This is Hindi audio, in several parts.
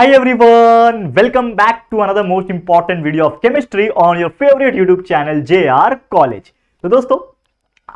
Hi everyone, welcome back to another most important video of chemistry on your favorite YouTube channel JR College. तो दोस्तों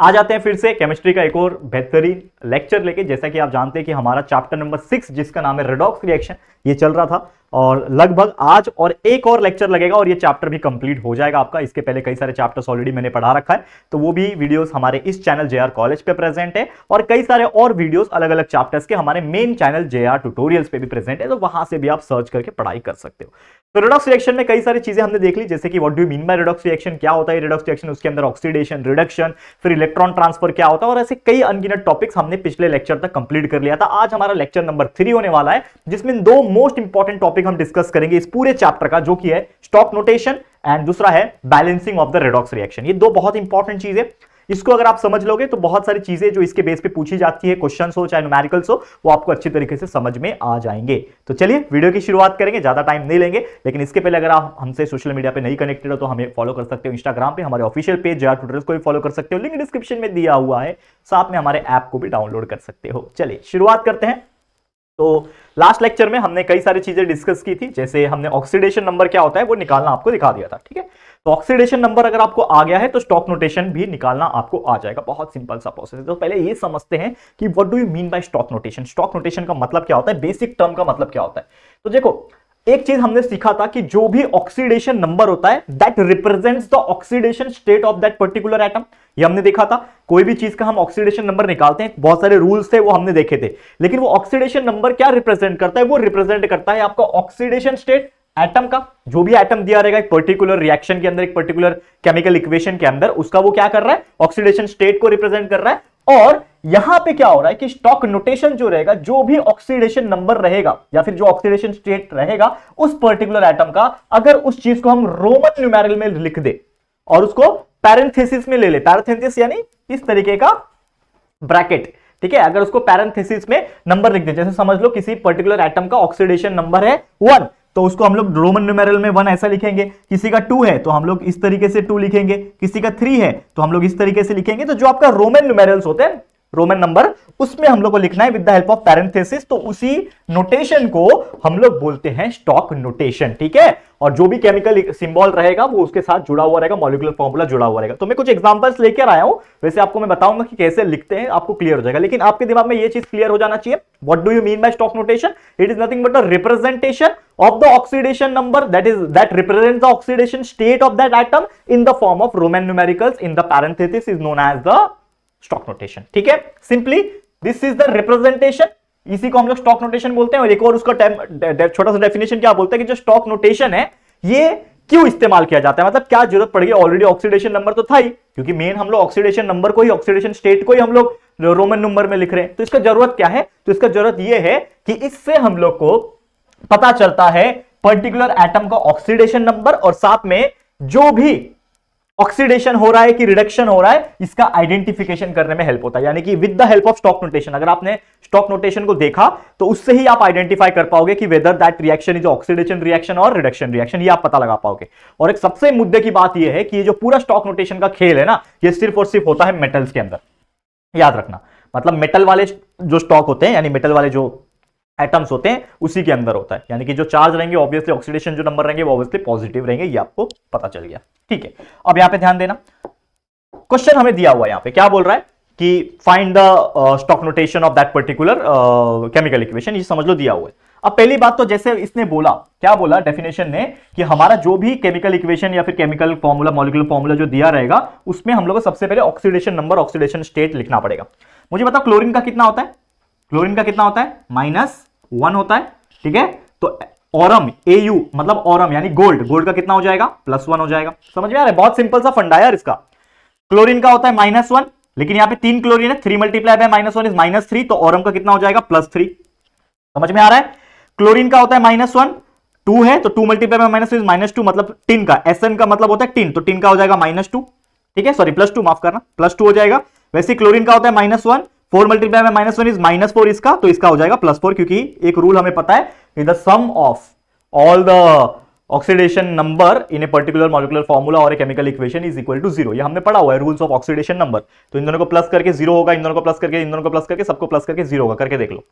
आ जाते हैं फिर से केमिस्ट्री का एक और बेहतरीन लेक्चर लेके जैसा कि आप जानते हैं कि हमारा चैप्टर नंबर सिक्स जिसका नाम है रेडॉक्स रिएक्शन ये चल रहा था और लगभग आज और एक और लेक्चर लगेगा और ये चैप्टर भी कंप्लीट हो जाएगा आपका इसके पहले कई सारे चैप्टर्स ऑलरेडी मैंने पढ़ा रखा है तो वो भी वीडियोस हमारे इस चैनल जे कॉलेज पे प्रेजेंट है और कई सारे और वीडियोस अलग अलग चैप्टर्स के हमारे मेन चैनल जे ट्यूटोरियल्स पे भी प्रेजेंट है तो वहां से भी आप सर्च करके पढ़ाई कर सकते हो तो रिडॉक्स रिएक्शन में कई सारी चीजें हमने देख ली जैसे कि what do mean by redox reaction क्या होता है रिडॉक्स रिएक्शन उसके अंदर ऑक्सीडेशन रिडक्शन फिर इलेक्ट्रॉन ट्रांसफर क्या होता है और ऐसे कई अनगिनत टॉपिक्स हमने पिछले लेक्चर तक कंप्लीट कर लिया था आज हमारा लेक्चर नंबर थ्री होने वाला है जिसमें दो मोस्ट इंपॉर्टेंट टॉपिक हम डिस्कस करेंगे इस पूरे चैप्टर का जो कि है स्टॉक नोटेशन एंड दूसरा है balancing of the redox reaction ये दो बहुत इंपॉर्टेंट चीज है इसको अगर आप समझ लोगे तो बहुत सारी चीजें जो इसके बेस पे पूछी जाती है क्वेश्चन हो चाहे न्यूमेरिकल्स हो वो आपको अच्छी तरीके से समझ में आ जाएंगे तो चलिए वीडियो की शुरुआत करेंगे ज्यादा टाइम नहीं लेंगे लेकिन इसके पहले अगर आप हमसे सोशल मीडिया पर नहीं कनेक्टेड हो तो हमें फॉलो कर सकते हो इंस्टाग्राम पे हमारे ऑफिशियल पेज जो ट्विटर को भी फॉलो कर सकते हो लिंक डिस्क्रिप्शन में दिया हुआ है साथ में हमारे ऐप को भी डाउनलोड कर सकते हो चलिए शुरुआत करते हैं तो लास्ट लेक्चर में हमने कई सारी चीजें डिस्कस की थी जैसे हमने ऑक्सीडेशन नंबर क्या होता है वो निकालना आपको दिखा दिया था ठीक है तो ऑक्सीडेशन नंबर अगर आपको आ गया है तो स्टॉक नोटेशन भी निकालना आपको आ जाएगा बहुत सिंपल सा प्रोसेस है तो पहले ये समझते हैं कि what do you mean by stock notation stock notation का मतलब क्या होता है बेसिक टर्म का मतलब क्या होता है तो देखो एक चीज हमने सीखा था कि जो भी ऑक्सीडेशन नंबर होता है that represents the oxidation state of that particular atom ये हमने देखा था कोई भी चीज का हम ऑक्सीडेशन नंबर निकालते हैं बहुत सारे रूल्स थे वो हमने देखे थे लेकिन वो ऑक्सीडेशन नंबर क्या रिप्रेजेंट करता है वो रिप्रेजेंट करता है आपका ऑक्सीडेशन स्टेट एटम का जो भी एटम दिया रहेगा एक पर्टिकुलर रिएक्शन के अंदर एक पर्टिकुलर केमिकल इक्वेशन के अंदर उसका वो क्या कर रहा है ऑक्सीडेशन स्टेट को रिप्रेजेंट कर रहा है और यहां पे क्या हो रहा है कि स्टॉक नोटेशन जो रहेगा जो भी ऑक्सीडेशन नंबर रहेगा या फिर जो ऑक्सीडेशन स्टेट रहेगा उस पर्टिकुलर एटम का अगर उस चीज को हम रोमन न्यूमेरल में लिख दे और उसको पैरेंथेसिस में ले ले पैरेंथेसिस यानी इस तरीके का ब्रैकेट ठीक है अगर उसको पैरेंथेसिस में नंबर लिख दे जैसे समझ लो किसी पर्टिकुलर एटम का ऑक्सीडेशन नंबर है वन तो उसको हम लोग रोमन न्यूमेरल में वन ऐसा लिखेंगे किसी का टू है तो हम लोग इस तरीके से टू लिखेंगे किसी का थ्री है तो हम लोग इस तरीके से लिखेंगे तो जो आपका रोमन न्यूमेरल्स होते हैं रोमन नंबर उसमें हम लोग को लिखना है with the help of parenthesis तो उसी नोटेशन को हम लोग बोलते हैं स्टॉक नोटेशन ठीक है और जो भी केमिकल सिंबल रहेगा वो उसके साथ जुड़ा हुआ रहेगा मॉलिकुलर फॉर्मूला जुड़ा हुआ रहेगा तो मैं कुछ एग्जांपल्स लेकर आया हूं वैसे आपको मैं बताऊंगा कि कैसे लिखते हैं आपको क्लियर हो जाएगा लेकिन आपके दिमाग में ये चीज क्लियर हो जाना चाहिए what do you mean by stock notation it is nothing but a representation of the oxidation number that is that represent the oxidation state of that atom in the form of Roman numericals in the parenthesis is known as the stock notation ठीक है simply this is the representation इसी को हम लोग स्टॉक नोटेशन बोलते हैं और एक और उसका टाइम छोटा सा डेफिनेशन क्या बोलते हैं कि जो स्टॉक नोटेशन है ये क्यों इस्तेमाल किया जाता है मतलब क्या जरूरत पड़ेगी ऑलरेडी ऑक्सीडेशन नंबर तो था ही क्योंकि मेन हम लोग ऑक्सीडेशन नंबर को ही ऑक्सीडेशन स्टेट को ही हम लोग रोमन नंबर में लिख रहे हैं तो इसका जरूरत क्या है तो इसका जरूरत यह है कि इससे हम लोग को पता चलता है पर्टिकुलर एटम का ऑक्सीडेशन नंबर और साथ में जो भी ऑक्सीडेशन हो रहा है कि रिडक्शन हो रहा है इसका आइडेंटिफिकेशन करने में हेल्प होता है यानी कि with the help of stock notation अगर आपने स्टॉक नोटेशन को देखा तो उससे ही आप आइडेंटिफाई कर पाओगे कि whether that reaction is oxidation reaction और रिडक्शन रिएक्शन ये आप पता लगा पाओगे और एक सबसे मुद्दे की बात यह है कि ये जो पूरा स्टॉक नोटेशन का खेल है ना ये सिर्फ और सिर्फ होता है मेटल्स के अंदर याद रखना मतलब मेटल वाले जो स्टॉक होते हैं यानी मेटल वाले जो एटम्स होते हैं उसी के अंदर होता है यानी कि जो चार्ज रहेंगे ऑब्वियसली ऑक्सीडेशन जो नंबर रहेंगे वो ऑब्वियसली पॉजिटिव रहेंगे ये आपको पता चल गया ठीक है अब यहां पे ध्यान देना क्वेश्चन हमें दिया हुआ है यहां पे क्या बोल रहा है कि find the stock notation of that particular chemical equation ये समझ लो दिया हुआ है अब पहली बात तो जैसे इसने बोला क्या बोला डेफिनेशन ने कि हमारा जो भी केमिकल इक्वेशन या फिर केमिकल फॉर्मूला मॉलिकुलर फॉर्मूला जो दिया रहेगा उसमें हम लोग को सबसे पहले ऑक्सीडेशन नंबर ऑक्सीडेशन स्टेट लिखना पड़ेगा मुझे बताओ क्लोरीन का कितना होता है क्लोरीन का कितना होता है माइनस वन होता है ठीक है तो औरम ए यू मतलब औरम यानी गोल्ड गोल्ड का कितना हो जाएगा प्लस वन हो जाएगा समझ में आ रहा है बहुत सिंपल सा फंडा यार इसका क्लोरीन का होता है माइनस वन लेकिन यहां पे तीन क्लोरीन है three multiply by minus one is minus three तो औरम का कितना हो जाएगा प्लस थ्री समझ में आ रहा है क्लोरीन का होता है माइनस वन टू है तो two multiply by minus is minus two मतलब टिन का एस का मतलब होता है टिन तो टिन का हो जाएगा माइनस टू ठीक है सॉरी प्लस टू माफ करना प्लस टू हो जाएगा वैसे क्लोरीन का होता है माइनस वन फोर मल्टीप्लाई में minus one is minus four इसका तो इसका हो जाएगा प्लस फोर क्योंकि एक रूल हमें पता है the sum of all the oxidation number in a particular molecular formula और a chemical equation is equal to zero हमने पढ़ा हुआ है रूल्स ऑफ ऑक्सीडेशन नंबर तो इन दोनों को प्लस करके जीरो होगा इन दोनों को प्लस करके इन दोनों को प्लस करके सबको प्लस करके जीरो होगा करके देख लो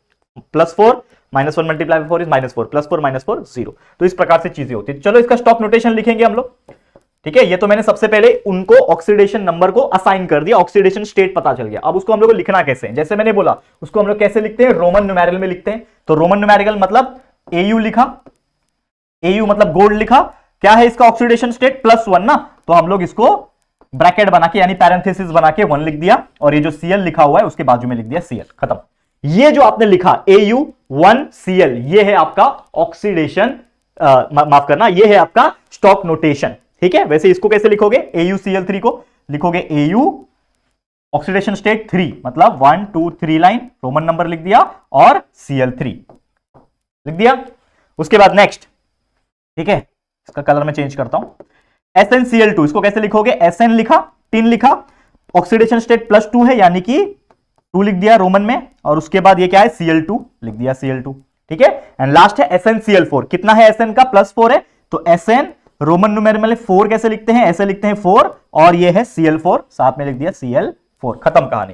plus four minus one multiply four is minus four plus four minus four zero तो इस प्रकार से चीजें होती है चलो इसका स्टॉक नोटेशन लिखेंगे हम लोग ठीक है ये तो मैंने सबसे पहले उनको ऑक्सीडेशन नंबर को असाइन कर दिया ऑक्सीडेशन स्टेट पता चल गया अब उसको हम लोग को लिखना कैसे है जैसे मैंने बोला उसको हम लोग कैसे लिखते हैं रोमन न्यूमेरिकल में लिखते हैं तो रोमन न्यूमेरिकल मतलब एयू लिखा एयू मतलब गोल्ड लिखा क्या है इसका ऑक्सीडेशन स्टेट प्लस वन ना तो हम लोग इसको ब्रैकेट बना के यानी पैरेंथेसिस बना के वन लिख दिया और ये जो सीएल लिखा हुआ है उसके बाजू में लिख दिया सीएल खत्म ये जो आपने लिखा ए यू वन सीएल ये है आपका ऑक्सीडेशन माफ करना ये है आपका स्टॉक नोटेशन ठीक है वैसे इसको कैसे लिखोगे AuCl3 को लिखोगे एयू ऑक्सीडेशन स्टेट थ्री मतलब one two three line Roman number लिख दिया और सीएल थ्री लिख दिया उसके बाद नेक्स्ट ठीक है इसका कलर मैं चेंज करता हूं SnCl2 इसको कैसे लिखोगे Sn लिखा टिन लिखा ऑक्सीडेशन स्टेट प्लस टू है यानी कि टू लिख दिया रोमन में और उसके बाद ये क्या है Cl2 लिख दिया Cl2 ठीक है एंड लास्ट है SnCl4 कितना है Sn का प्लस फोर है तो Sn रोमन नुमेर में फोर कैसे लिखते हैं ऐसे लिखते हैं फोर और ये है सीएल फोर साथ में लिख दिया सीएल फोर खत्म कहानी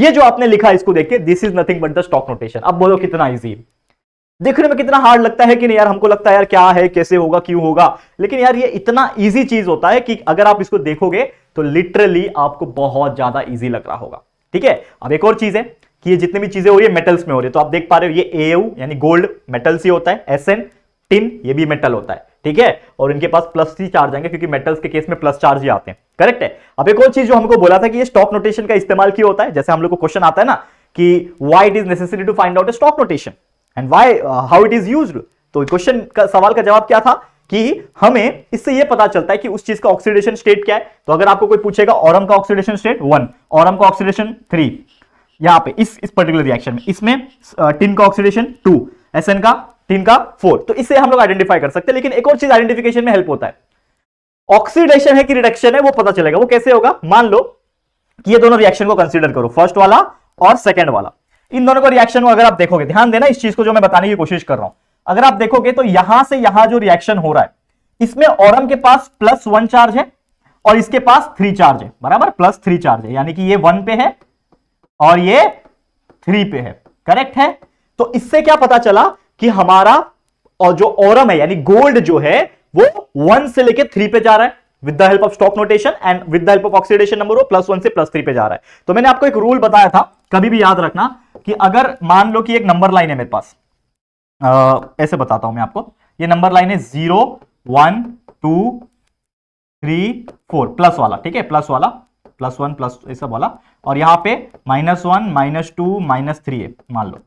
ये जो आपने लिखा इसको देखिए this is nothing but the stock notation अब बोलो कितना इजी देखने में कितना हार्ड लगता है कि नहीं यार हमको लगता है यार क्या है कैसे होगा क्यों होगा लेकिन यार ये इतना इजी चीज होता है कि अगर आप इसको देखोगे तो लिटरली आपको बहुत ज्यादा इजी लग रहा होगा ठीक है अब एक और चीज है कि ये जितनी भी चीजें हो रही है मेटल्स में हो रही है तो आप देख पा रहे हो ये एनि यानी गोल्ड मेटल्स ही होता है एस टिन ये भी मेटल होता है ठीक है और इनके पास प्लस ही चार्ज आएंगे क्योंकि मेटल्स के केस में प्लस चार्ज ही आते हैं करेक्ट है अब एक और चीज जो हमको बोला था कि ये स्टॉक नोटेशन का इस्तेमाल क्यों होता है जैसे हम लोग को क्वेश्चन आता है ना कि why it is necessary to find out stock notation and why how it is use तो क्वेश्चन का सवाल का जवाब क्या था कि हमें इससे यह पता चलता है कि उस चीज का ऑक्सीडेशन स्टेट क्या है तो अगर आपको कोई पूछेगा औरम का ऑक्सीडेशन स्टेट वन औरम का ऑक्सीडेशन थ्री यहां पे इस इस पर्टिकुलर रिएक्शन में इसमें टिन uh, का ऑक्सीडेशन टू एसएन का तीन का फोर तो इससे हम लोग आइडेंटिफाई कर सकते हैं लेकिन एक और चीज आइडेंटिफिकेशन में हेल्प होता है ऑक्सीडेशन है कि रिडक्शन है वो पता चलेगा वो कैसे होगा मान लो कि ये दोनों रिएक्शन को कंसिडर करो फर्स्ट वाला और सेकेंड वाला इन दोनों को रिएक्शन को अगर आप देखोगे ध्यान देना इस चीज को जो मैं बताने की कोशिश कर रहा हूं अगर आप देखोगे तो यहां से यहां जो रिएक्शन हो रहा है इसमें औरम के पास प्लस वन चार्ज है और इसके पास थ्री चार्ज है बराबर प्लस थ्री चार्ज है यानी कि ये वन पे है और ये थ्री पे है करेक्ट है तो इससे क्या पता चला कि हमारा और जो ओरम है यानी गोल्ड जो है वो वन से लेके थ्री पे जा रहा है with the help of stock notation and with the help of oxidation number वो प्लस वन से प्लस थ्री पे जा रहा है तो मैंने आपको एक रूल बताया था कभी भी याद रखना कि अगर मान लो कि एक नंबर लाइन है मेरे पास ऐसे बताता हूं मैं आपको ये नंबर लाइन है zero one two three four plus वाला ठीक है प्लस वाला प्लस वन प्लस ऐसा वाला और यहां पे minus one minus two minus three है मान लो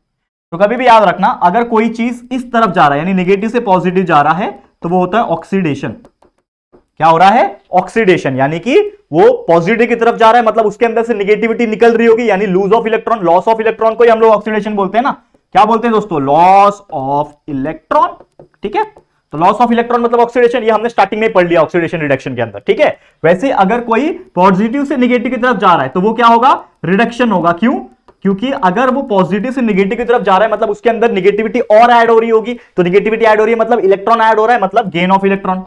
तो कभी भी याद रखना अगर कोई चीज इस तरफ जा रहा है यानी निगेटिव से पॉजिटिव जा रहा है तो वो होता है ऑक्सीडेशन क्या हो रहा है ऑक्सीडेशन यानी कि वो पॉजिटिव की तरफ जा रहा है मतलब उसके अंदर से निगेटिविटी निकल रही होगी यानी lose of electron loss of electron को ही हम लोग ऑक्सीडेशन बोलते हैं ना क्या बोलते हैं दोस्तों लॉस ऑफ इलेक्ट्रॉन ठीक है तो लॉस ऑफ इलेक्ट्रॉन मतलब ऑक्सीडेशन ये हमने स्टार्टिंग में पढ़ लिया ऑक्सीडेशन रिडक्शन के अंदर ठीक है वैसे अगर कोई पॉजिटिव से निगेटिव की तरफ जा रहा है तो वो क्या होगा रिडक्शन होगा क्यों क्योंकि अगर वो पॉजिटिव से निगेटिव की तरफ जा रहा है मतलब उसके अंदर निगेटिविटी और एड हो रही होगी तो निगेटिविटी एड हो रही है मतलब इलेक्ट्रॉन एड हो रहा है मतलब गेन ऑफ इलेक्ट्रॉन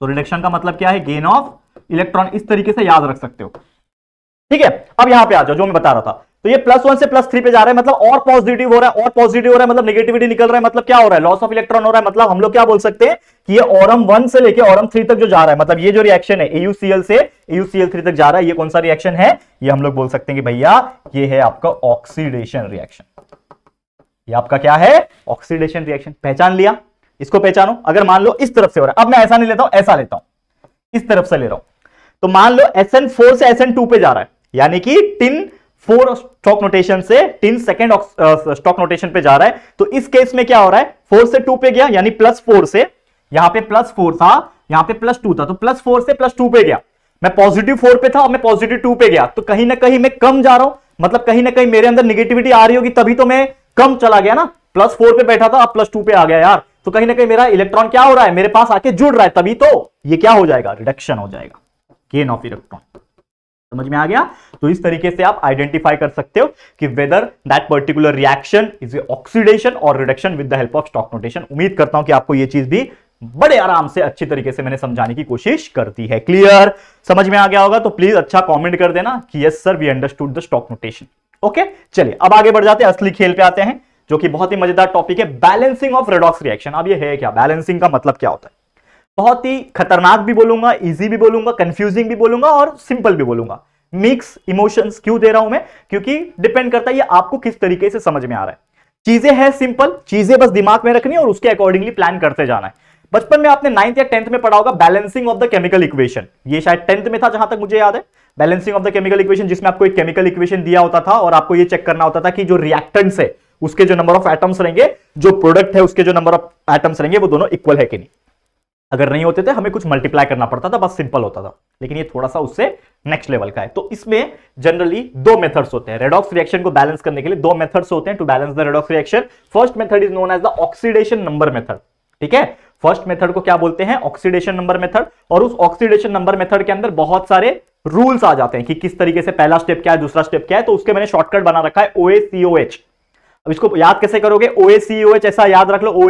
तो रिडक्शन का मतलब क्या है गेन ऑफ इलेक्ट्रॉन इस तरीके से याद रख सकते हो ठीक है अब यहां पे आ जाओ जो मैं बता रहा था तो ये प्लस वन से प्लस थ्री पे जा रहे हैं मतलब और पॉजिटिव हो रहा है और पॉजिटिव हो रहा है मतलब नेगेटिविटी निकल रहा है मतलब क्या हो रहा है लॉस ऑफ इलेक्ट्रॉन हो रहा है मतलब हम लोग क्या बोल सकते हैं कि ये ओरम वन से लेके ओरम थ्री तक जो जा रहा है मतलब ये जो रिएक्शन है एयूसीएल से एयूसीएल थ्री तक जा रहा है ये कौन सा रिएक्शन है ये हम लोग बोल सकते हैं कि भैया ये है आपका ऑक्सीडेशन रिएक्शन ये आपका क्या है ऑक्सीडेशन रिएक्शन पहचान लिया इसको पहचानो अगर मान लो इस तरफ से हो रहा है अब मैं ऐसा नहीं लेता हूं ऐसा लेता हूं इस तरफ से ले रहा हूं तो मान लो एस एन फोर से एस एन टू पे जा रहा है यानी कि टिन फोर स्टॉक नोटेशन से टिन सेकेंड स्टॉक नोटेशन पे जा रहा है तो इस केस में क्या हो रहा है फोर से टू पे गया यानी प्लस फोर से यहां पे प्लस फोर था यहां पे प्लस टू था तो प्लस फोर से प्लस टू पे गया मैं पॉजिटिव फोर पे था और मैं पॉजिटिव टू पे गया तो कहीं ना कहीं मैं कम जा रहा हूं मतलब कहीं ना कहीं मेरे अंदर निगेटिविटी आ रही होगी तभी तो मैं कम चला गया ना प्लस फोर पे बैठा था अब प्लस टू पे आ गया यार तो कहीं ना कहीं मेरा इलेक्ट्रॉन क्या हो रहा है मेरे पास आके जुड़ रहा है तभी तो ये क्या हो जाएगा रिडक्शन हो जाएगा गेन ऑफ इलेक्ट्रॉन समझ में आ गया तो इस तरीके से आप आइडेंटिफाई कर सकते हो कि whether that particular reaction is oxidation और reduction with the help of stock notation उम्मीद करता हूं कि आपको यह चीज भी बड़े आराम से अच्छी तरीके से मैंने समझाने की कोशिश करती है क्लियर समझ में आ गया होगा तो प्लीज अच्छा कमेंट कर देना कि yes sir we understood the stock notation okay चलिए अब आगे बढ़ जाते हैं असली खेल पे आते हैं जो कि बहुत ही मजेदार टॉपिक है बैलेंसिंग ऑफ रेडॉक्स रिएक्शन अब ये है क्या बैलेंसिंग का मतलब क्या होता है बहुत ही खतरनाक भी बोलूंगा इजी भी बोलूंगा कंफ्यूजिंग भी बोलूंगा और सिंपल भी बोलूंगा मिक्स इमोशंस क्यों दे रहा हूं मैं क्योंकि डिपेंड करता है ये आपको किस तरीके से समझ में आ रहा है चीजें हैं सिंपल चीजें बस दिमाग में रखनी है और उसके अकॉर्डिंगली प्लान करते जाना है बचपन में आपने नाइन्थ या टेंथ में पढ़ा होगा balancing of the chemical equation ये शायद टेंथ में था जहां तक मुझे याद है balancing of the chemical equation जिसमें आपको एक केमिकल इक्वेशन दिया होता था और आपको ये चेक करना होता था कि जो रिएक्टेंट्स है उसके जो नंबर ऑफ एटम्स रहेंगे जो प्रोडक्ट है उसके जो नंबर ऑफ एटम्स रहेंगे वो दोनों इक्वल है कि नहीं अगर नहीं होते थे हमें कुछ मल्टीप्लाई करना पड़ता था बस सिंपल होता था लेकिन ये थोड़ा सा उससे नेक्स्ट लेवल का है तो इसमें जनरली दो मेथड्स होते हैं रेडॉक्स रिएक्शन को बैलेंस करने के लिए दो मेथड्स होते हैं to balance the redox reaction first method is known as the oxidation number method ठीक है फर्स्ट मेथड को क्या बोलते हैं ऑक्सीडेशन नंबर मेथड और उस ऑक्सीडेशन नंबर मेथड के अंदर बहुत सारे रूल्स आ जाते हैं कि किस तरीके से पहला स्टेप क्या है दूसरा स्टेप क्या है तो उसके मैंने शॉर्टकट बना रखा है ओ अब इसको याद कैसे करोगे ओ ऐसा याद रख लो ओ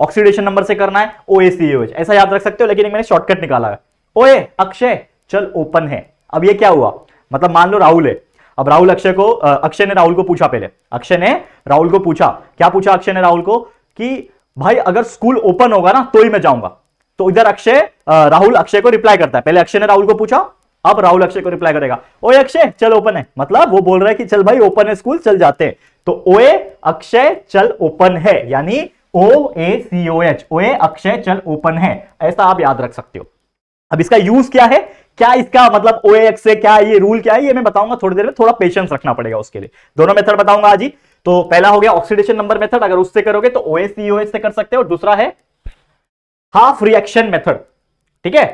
ऑक्सीडेशन नंबर से करना है ओ ऐसा याद रख सकते हो लेकिन मैंने शॉर्टकट निकाला है ओए अक्षय चल ओपन है अब ये क्या हुआ मतलब मान लो राहुल है अब राहुल अक्षय को अक्षय ने राहुल को पूछा पहले अक्षय ने राहुल को पूछा क्या पूछा अक्षय ने राहुल को कि भाई अगर स्कूल ओपन होगा ना तो ही मैं जाऊंगा तो इधर अक्षय राहुल अक्षय को रिप्लाई करता है पहले अक्षय ने राहुल को पूछा अब राहुल अक्षय को रिप्लाई करेगा ओए अक्षय चल ओपन है मतलब वो बोल रहा है कि चल भाई ओपन है स्कूल चल जाते हैं तो ओए अक्षय चल ओपन है यानी ओ ए सी ओ एच ओ ए अक्षय चल ओपन है ऐसा आप याद रख सकते हो अब इसका यूज क्या है क्या इसका मतलब ओ एक्स से क्या ये रूल क्या है ये मैं बताऊंगा थोड़ी देर में थोड़ा पेशेंस रखना पड़ेगा उसके लिए दोनों मेथड बताऊंगा आज ही तो पहला हो गया ऑक्सीडेशन नंबर मेथड अगर उससे करोगे तो ओ एस से कर सकते हो दूसरा है हाफ रिएक्शन मेथड ठीक है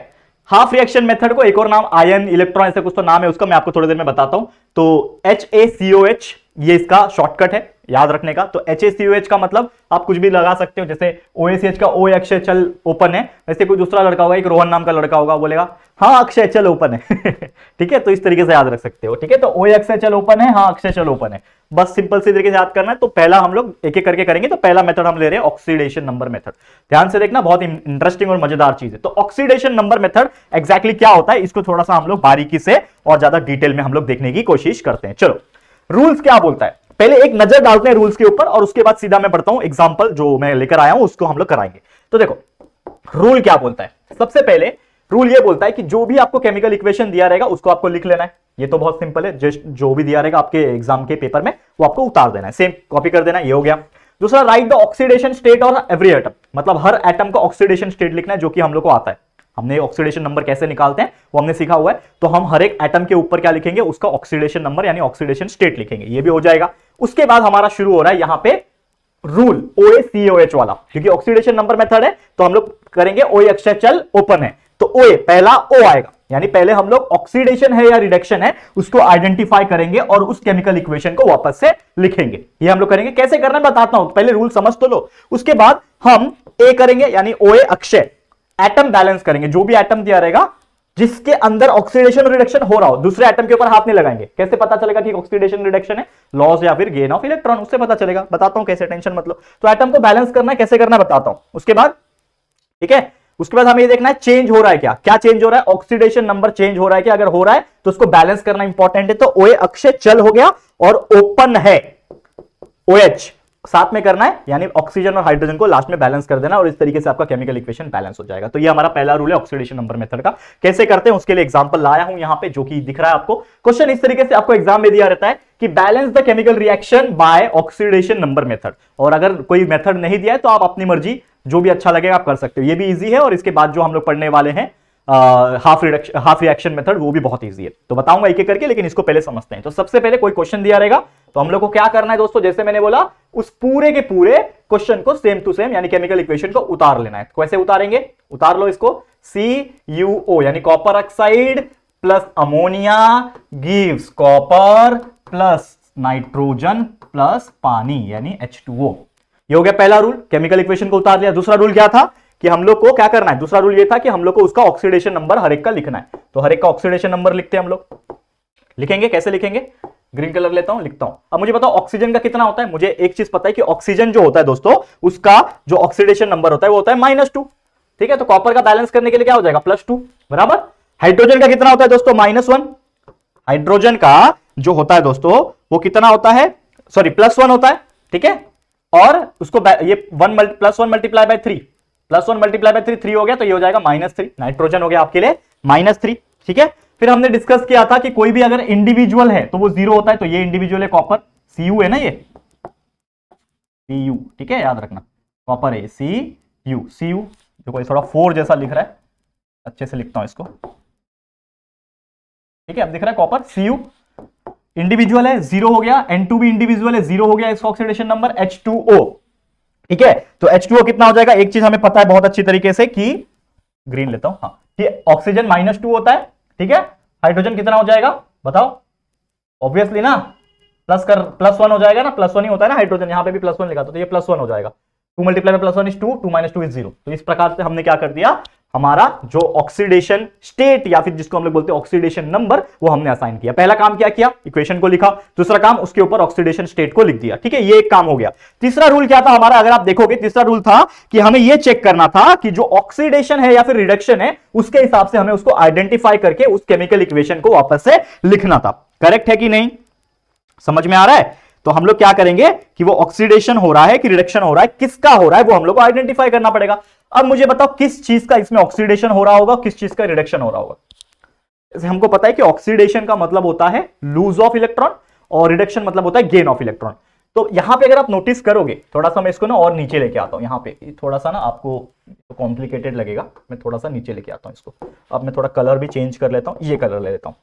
हाफ रिएक्शन मेथड को एक और नाम आयन इलेक्ट्रॉन ऐसे कुछ तो नाम है उसका मैं आपको थोड़ी देर में बताता हूं तो एच ए सीओ एच ये इसका शॉर्टकट है याद रखने का तो एच का मतलब आप कुछ भी लगा सकते हो जैसे ओ का ओ अक्षय चल ओपन है वैसे कोई दूसरा लड़का होगा एक रोहन नाम का लड़का होगा बोलेगा हाँ अक्षय चल ओपन है ठीक है तो इस तरीके से याद रख सकते हो ठीक है तो ओ अक्षय चल ओपन है हाँ अक्षय चल ओपन है बस सिंपल सी तरीके से याद करना है तो पहला हम लोग एक एक करके करेंगे तो पहला मेथड हम ले रहे हैं ऑक्सीडेशन नंबर मेथड ध्यान से देखना बहुत इंटरेस्टिंग और मजेदार चीज है तो ऑक्सीडेशन नंबर मेथड एक्जैक्टली क्या होता है इसको थोड़ा सा हम लोग बारीकी से और ज्यादा डिटेल में हम लोग देखने की कोशिश करते हैं चलो रूल्स क्या बोलता है पहले एक नजर डालते हैं रूल्स के ऊपर और उसके बाद सीधा मैं पढ़ता हूं एग्जाम्पल जो मैं लेकर आया हूं उसको हम लोग कराएंगे तो देखो रूल क्या बोलता है सबसे पहले रूल ये बोलता है कि जो भी आपको केमिकल इक्वेशन दिया रहेगा उसको आपको लिख लेना है ये तो बहुत सिंपल है जस्ट जो भी दिया रहेगा आपके एग्जाम के पेपर में वो आपको उतार देना है सेम कॉपी कर देना ये हो गया दूसरा राइट द ऑक्सीडेशन स्टेट और एवरी एटम मतलब हर एटम का ऑक्सीडेशन स्टेट लिखना है जो कि हम लोग को आता है हमने ऑक्सीडेशन नंबर कैसे निकालते हैं वो हमने सीखा हुआ है तो हम हर एक एटम के ऊपर क्या लिखेंगे उसका ऑक्सीडेशन नंबर यानी ऑक्सीडेशन स्टेट लिखेंगे ये भी हो जाएगा उसके बाद हमारा शुरू हो रहा है यहां पे रूल ओ ए सी ओ एच वाला क्योंकि ऑक्सीडेशन नंबर मेथड है तो हम लोग करेंगे ओ अक्षर चल ओपन है तो ओ ए पहला ओ आएगा यानी पहले हम लोग ऑक्सीडेशन है या रिडक्शन है उसको आइडेंटिफाई करेंगे और उस केमिकल इक्वेशन को वापस से लिखेंगे ये हम लोग करेंगे कैसे करना बताता हूं पहले रूल समझ तो लो उसके बाद हम ए करेंगे यानी ओ ए अक्षय एटम बैलेंस करेंगे जो भी एटम दिया रहेगा जिसके अंदर ऑक्सीडेशन रिडक्शन हो रहा हो दूसरे एटम के ऊपर हाथ नहीं लगाएंगे कैसे पता चलेगा कि ऑक्सीडेशन रिडक्शन है लॉस या फिर गेन ऑफ इलेक्ट्रॉन उससे पता चलेगा बताता हूं कैसे टेंशन मतलब तो एटम को बैलेंस करना कैसे करना बताता हूं उसके बाद ठीक है उसके बाद हमें ये देखना है चेंज हो रहा है क्या क्या चेंज हो रहा है ऑक्सीडेशन नंबर चेंज हो रहा है क्या अगर हो रहा है तो उसको बैलेंस करना इंपॉर्टेंट है तो ओए अक्षय चल हो गया और ओपन है ओएच साथ में करना है यानी ऑक्सीजन और हाइड्रोजन को लास्ट में बैलेंस कर देना और इस तरीके से आपका केमिकल इक्वेशन बैलेंस हो जाएगा तो ये हमारा पहला रूल है ऑक्सीडेशन नंबर मेथड का कैसे करते हैं उसके लिए एग्जांपल लाया हूं यहां पे जो कि दिख रहा है आपको क्वेश्चन इस तरीके से आपको एग्जाम में दिया रहता है कि balance the chemical reaction by oxidation number method और अगर कोई मेथड नहीं दिया है तो आप अपनी मर्जी जो भी अच्छा लगेगा आप कर सकते हो ये भी ईजी है और इसके बाद जो हम लोग पढ़ने वाले हैं half reduction half reaction method वो भी बहुत ईजी है तो बताऊंगा एक एक करके लेकिन इसको पहले समझते हैं तो सबसे पहले कोई क्वेश्चन दिया रहेगा तो हम लोग को क्या करना है दोस्तों जैसे मैंने बोला उस पूरे के पूरे क्वेश्चन को सेम टू सेम यानी केमिकल इक्वेशन को उतार लेना है तो कैसे उतारेंगे उतार लो इसको सी यू ओ यानी copper oxide plus ammonia gives copper plus nitrogen plus पानी यानी एच टू ओ ये हो गया पहला रूल केमिकल इक्वेशन को उतार लिया दूसरा रूल क्या था कि हम लोग को क्या करना है दूसरा रूल ये था कि हम लोग को उसका ऑक्सीडेशन नंबर हर एक का लिखना है तो हर एक का ऑक्सीडेशन नंबर लिखते हैं हम लोग लिखेंगे कैसे लिखेंगे ग्रीन कलर लेता हूं लिखता हूं अब मुझे बताओ ऑक्सीजन का कितना होता है मुझे एक चीज पता है कि ऑक्सीजन जो होता है दोस्तों उसका जो ऑक्सीडेशन नंबर होता है वो होता है माइनस टू ठीक है तो कॉपर का बैलेंस करने के लिए क्या हो जाएगा प्लस टू बराबर हाइड्रोजन का कितना होता है दोस्तों माइनस वन हाइड्रोजन का जो होता है दोस्तों वो कितना होता है सॉरी प्लस वन होता है ठीक है और उसको ये one plus one multiply by three plus one multiply by three three हो गया तो ये हो जाएगा माइनस थ्री नाइट्रोजन हो गया आपके लिए माइनस थ्री ठीक है फिर हमने डिस्कस किया था कि कोई भी अगर इंडिविजुअल है तो वो जीरो होता है तो ये इंडिविजुअल है कॉपर सी यू है ना ये सी यू ठीक है याद रखना कॉपर है सी यू सी यू जो कोई थोड़ा फोर जैसा लिख रहा है अच्छे से लिखता हूं इसको ठीक है अब दिख रहा है कॉपर सी यू इंडिविजुअल है जीरो हो गया एन भी इंडिविजुअल है जीरो हो गया इसका oxidation number H two O ठीक है तो एच कितना हो जाएगा एक चीज हमें पता है बहुत अच्छी तरीके से कि ग्रीन लेता हूं हाँ ऑक्सीजन माइनस टू होता है ठीक है हाइड्रोजन कितना हो जाएगा बताओ ऑब्वियसली ना प्लस कर प्लस वन हो जाएगा ना प्लस वन ही होता है ना हाइड्रोजन यहाँ पे भी प्लस वन लिखा तो ये प्लस वन हो जाएगा टू मल्टीप्लाई में plus one is two two minus two is zero तो इस प्रकार से हमने क्या कर दिया हमारा जो ऑक्सीडेशन स्टेट या फिर जिसको हम लोग बोलते हैं ऑक्सीडेशन नंबर वो हमने असाइन किया पहला काम क्या किया इक्वेशन को लिखा दूसरा काम उसके ऊपर ऑक्सीडेशन स्टेट को लिख दिया ठीक है ये एक काम हो गया तीसरा रूल क्या था हमारा अगर आप देखोगे तीसरा रूल था कि हमें ये चेक करना था कि जो ऑक्सीडेशन है या फिर रिडक्शन है उसके हिसाब से हमें उसको आइडेंटिफाई करके उस केमिकल इक्वेशन को वापस से लिखना था करेक्ट है कि नहीं समझ में आ रहा है तो हम लोग क्या करेंगे कि वो ऑक्सीडेशन हो रहा है कि रिडक्शन हो रहा है किसका हो रहा है वो हम लोग को आइडेंटिफाई करना पड़ेगा अब मुझे बताओ किस चीज का इसमें ऑक्सीडेशन हो रहा होगा किस चीज का रिडक्शन हो रहा होगा हमको पता है कि ऑक्सीडेशन का मतलब होता है लूज ऑफ इलेक्ट्रॉन और रिडक्शन मतलब होता है गेन ऑफ इलेक्ट्रॉन तो यहां पे अगर आप नोटिस करोगे थोड़ा सा मैं इसको ना और नीचे लेके आता हूं यहाँ पे थोड़ा सा ना आपको कॉम्प्लिकेटेड लगेगा मैं थोड़ा सा नीचे लेके आता हूं इसको अब मैं थोड़ा कलर भी चेंज कर लेता हूं ये कलर ले लेता हूं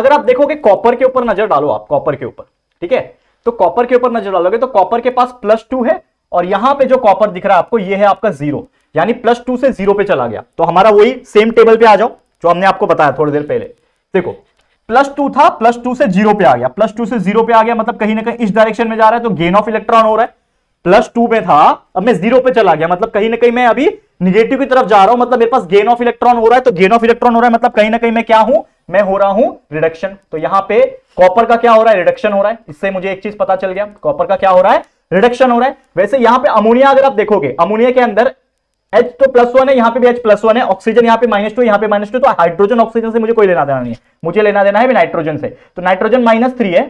अगर आप देखोगे कॉपर के ऊपर नजर डालो आप कॉपर के ऊपर ठीक है तो कॉपर के ऊपर नजर डालोगे तो कॉपर के पास प्लस टू है और यहां पे जो कॉपर दिख रहा है आपको ये है आपका जीरो यानी प्लस टू से जीरो पे चला गया तो हमारा वही सेम टेबल पे आ जाओ जो हमने आपको बताया थोड़ी देर पहले देखो प्लस टू था प्लस टू से जीरो पे आ गया प्लस टू से जीरो पे आ गया मतलब कहीं ना कहीं इस डायरेक्शन में जा रहा है तो गेन ऑफ इलेक्ट्रॉन हो रहा है प्लस टू पे था अब मैं जीरो पे चला गया मतलब कहीं ना कहीं मैं अभी निगेटिव की तरफ जा रहा हूं मतलब मेरे पास गेन ऑफ इलेक्ट्रॉन हो रहा है तो गेन ऑफ इलेक्ट्रॉन हो रहा है मतलब कहीं ना कहीं मैं क्या हूं मैं हो रहा हूं रिडक्शन तो यहां पे कॉपर का क्या हो रहा है रिडक्शन हो रहा है इससे मुझे एक चीज पता चल गया कॉपर का क्या हो रहा है रिडक्शन हो रहा है वैसे यहां पे अमोनिया अगर आप देखोगे अमोनिया के अंदर एच तो प्लस वन है यहां पे भी एच प्लस वन है ऑक्सीजन यहां पे माइनस टू यहां पे माइनस टू तो हाइड्रोजन ऑक्सीजन से मुझे कोई लेना देना नहीं है मुझे लेना देना है नाइट्रोजन से तो नाइट्रोजन माइनस थ्री है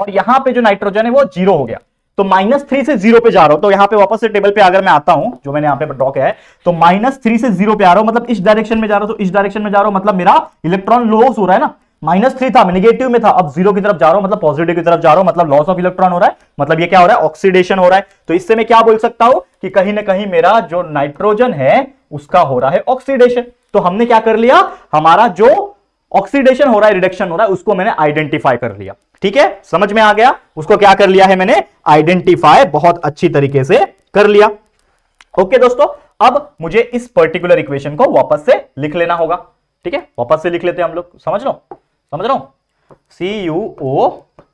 और यहां पे जो नाइट्रोजन है वो जीरो हो गया तो माइनस थ्री से जीरो पे जा रहा हूं तो यहां पे वापस से टेबल पे अगर मैं आता हूं जो मैंने यहां पे ड्रॉ किया है तो माइनस थ्री से जीरो पे आ रहा हूं मतलब इस डायरेक्शन में जा रहा हूं तो इस डायरेक्शन में जा रहा हूं मतलब मेरा इलेक्ट्रॉन लॉस हो रहा है ना माइनस थ्री था निगेटिव में था अब जीरो की तरफ जा रहा हूं मतलब पॉजिटिव की तरफ जा रहा हूं मतलब लॉस ऑफ इलेक्ट्रॉन हो रहा है मतलब ये क्या हो रहा है ऑक्सीडेशन हो रहा है तो इससे मैं क्या बोल सकता हूं कि कहीं ना कहीं मेरा जो नाइट्रोजन है उसका हो रहा है ऑक्सीडेशन तो हमने क्या कर लिया हमारा जो ऑक्सीडेशन हो रहा है रिडक्शन हो रहा है उसको मैंने आइडेंटिफाई कर लिया ठीक है समझ में आ गया उसको क्या कर लिया है मैंने आइडेंटिफाई बहुत अच्छी तरीके से कर लिया ओके okay, दोस्तों अब मुझे इस पर्टिकुलर इक्वेशन को वापस से लिख लेना होगा ठीक है वापस से लिख लेते हैं हम लोग समझ लो समझ लो C U O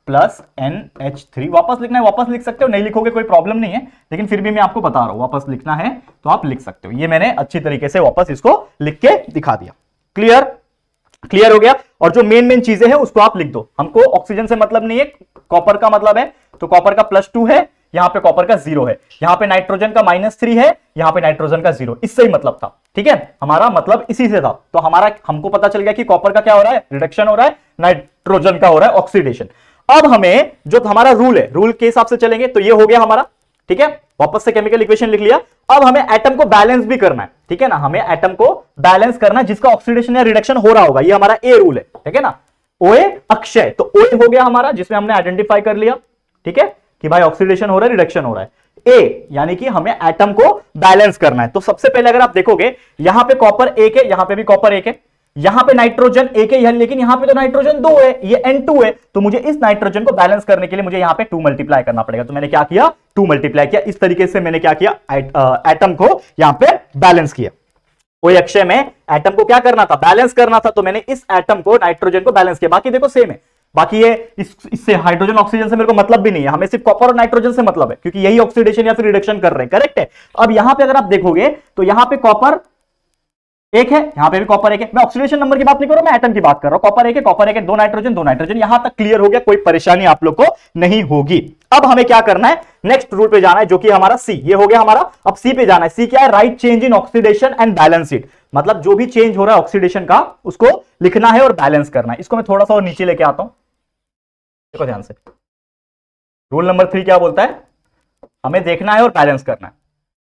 plus N H three वापस लिखना है वापस लिख सकते हो नहीं लिखोगे कोई प्रॉब्लम नहीं है लेकिन फिर भी मैं आपको बता रहा हूं वापस लिखना है तो आप लिख सकते हो ये मैंने अच्छी तरीके से वापस इसको लिख के दिखा दिया क्लियर क्लियर हो गया और जो मेन मेन चीजें हैं उसको आप लिख दो हमको ऑक्सीजन से मतलब नहीं है कॉपर का मतलब है तो कॉपर का प्लस टू है यहां पे कॉपर का जीरो है यहां पे नाइट्रोजन का माइनस थ्री है यहां पे नाइट्रोजन का जीरो इससे ही मतलब था ठीक है हमारा मतलब इसी से था तो हमारा हमको पता चल गया कि कॉपर का क्या हो रहा है रिडक्शन हो रहा है नाइट्रोजन का हो रहा है ऑक्सीडेशन अब हमें जो हमारा रूल है रूल के हिसाब से चलेंगे तो ये हो गया हमारा ठीक है वापस से केमिकल इक्वेशन लिख लिया अब हमें एटम को बैलेंस भी करना है ठीक है ना हमें एटम को बैलेंस करना जिसका ऑक्सीडेशन या रिडक्शन हो रहा होगा ये हमारा ए रूल है ठीक है ना ओए अक्षय तो ओए हो गया हमारा जिसमें हमने आइडेंटिफाई कर लिया ठीक है कि भाई ऑक्सीडेशन हो रहा है रिडक्शन हो रहा है ए यानी कि हमें एटम को बैलेंस करना है तो सबसे पहले अगर आप देखोगे यहां पे कॉपर एक है यहां पे भी कॉपर एक है यहां पे नाइट्रोजन एक ही है लेकिन यहां पे तो नाइट्रोजन दो है ये N2 है तो मुझे इस नाइट्रोजन को बैलेंस करने के लिए मुझे यहां पे टू मल्टीप्लाई करना पड़ेगा तो मैंने क्या किया टू मल्टीप्लाई किया इस तरीके से मैंने क्या किया एटम uh, को यहां पे बैलेंस किया कोई अक्षय में एटम को क्या करना था बैलेंस करना था तो मैंने इस एटम को नाइट्रोजन को बैलेंस किया बाकी देखो सेम है बाकी ये इस, इससे हाइड्रोजन ऑक्सीजन से मेरे को मतलब भी नहीं है हमें सिर्फ कॉपर और नाइट्रोजन से मतलब है क्योंकि यही ऑक्सीडेशन या फिर रिडक्शन कर रहे हैं करेक्ट है अब यहां पे अगर आप देखोगे तो यहां पे कॉपर एक है यहाँ पे भी कॉपर एक है मैं ऑक्सीडेशन नंबर की बात नहीं कर रहा मैं एटम की बात कर रहा हूं कॉपर एक है कॉपर एक है दो नाइट्रोजन दो नाइट्रोजन यहां तक क्लियर हो गया कोई परेशानी आप लोग को नहीं होगी अब हमें क्या करना है नेक्स्ट रूल पे जाना है जो कि हमारा सी ये हो गया हमारा अब सी पे जाना है सी क्या है right change in oxidation and balance it मतलब जो भी चेंज हो रहा है ऑक्सीडेशन का उसको लिखना है और बैलेंस करना है इसको मैं थोड़ा सा और नीचे लेके आता हूं देखो ध्यान से रूल नंबर थ्री क्या बोलता है हमें देखना है और बैलेंस करना है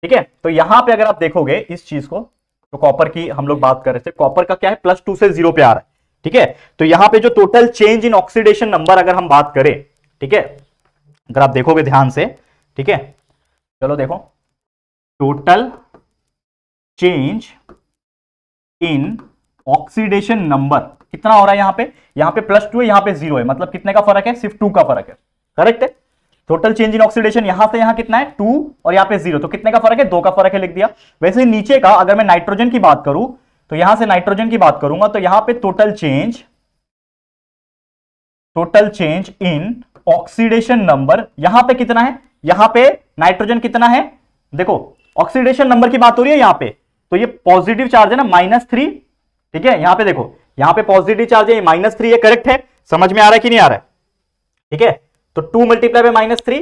ठीक है तो यहां पे अगर आप देखोगे इस चीज को तो कॉपर की हम लोग बात कर रहे थे कॉपर का क्या है प्लस टू से जीरो पे आ रहा है ठीक है तो यहां पे जो total change in oxidation number अगर हम बात करें ठीक है अगर आप देखोगे ध्यान से ठीक है चलो देखो total change in oxidation number कितना हो रहा है यहां पे यहां पे प्लस टू है यहां पे जीरो है मतलब कितने का फर्क है सिर्फ टू का फर्क है करेक्ट है टोटल चेंज इन ऑक्सीडेशन यहां से यहां कितना है टू और यहाँ पे जीरो तो कितने का फर्क है दो का फर्क है लिख दिया वैसे नीचे का अगर मैं नाइट्रोजन की बात करूं तो यहां से नाइट्रोजन की बात करूंगा तो यहां पे total change total change in oxidation number यहां पे कितना है यहां पे नाइट्रोजन कितना है देखो ऑक्सीडेशन नंबर की बात हो रही है यहां पे तो ये पॉजिटिव चार्ज है ना माइनस थ्री ठीक है यहां पे देखो यहां पे पॉजिटिव चार्ज है माइनस थ्री ये करेक्ट है समझ में आ रहा है कि नहीं आ रहा है ठीक है तो two multiply by minus three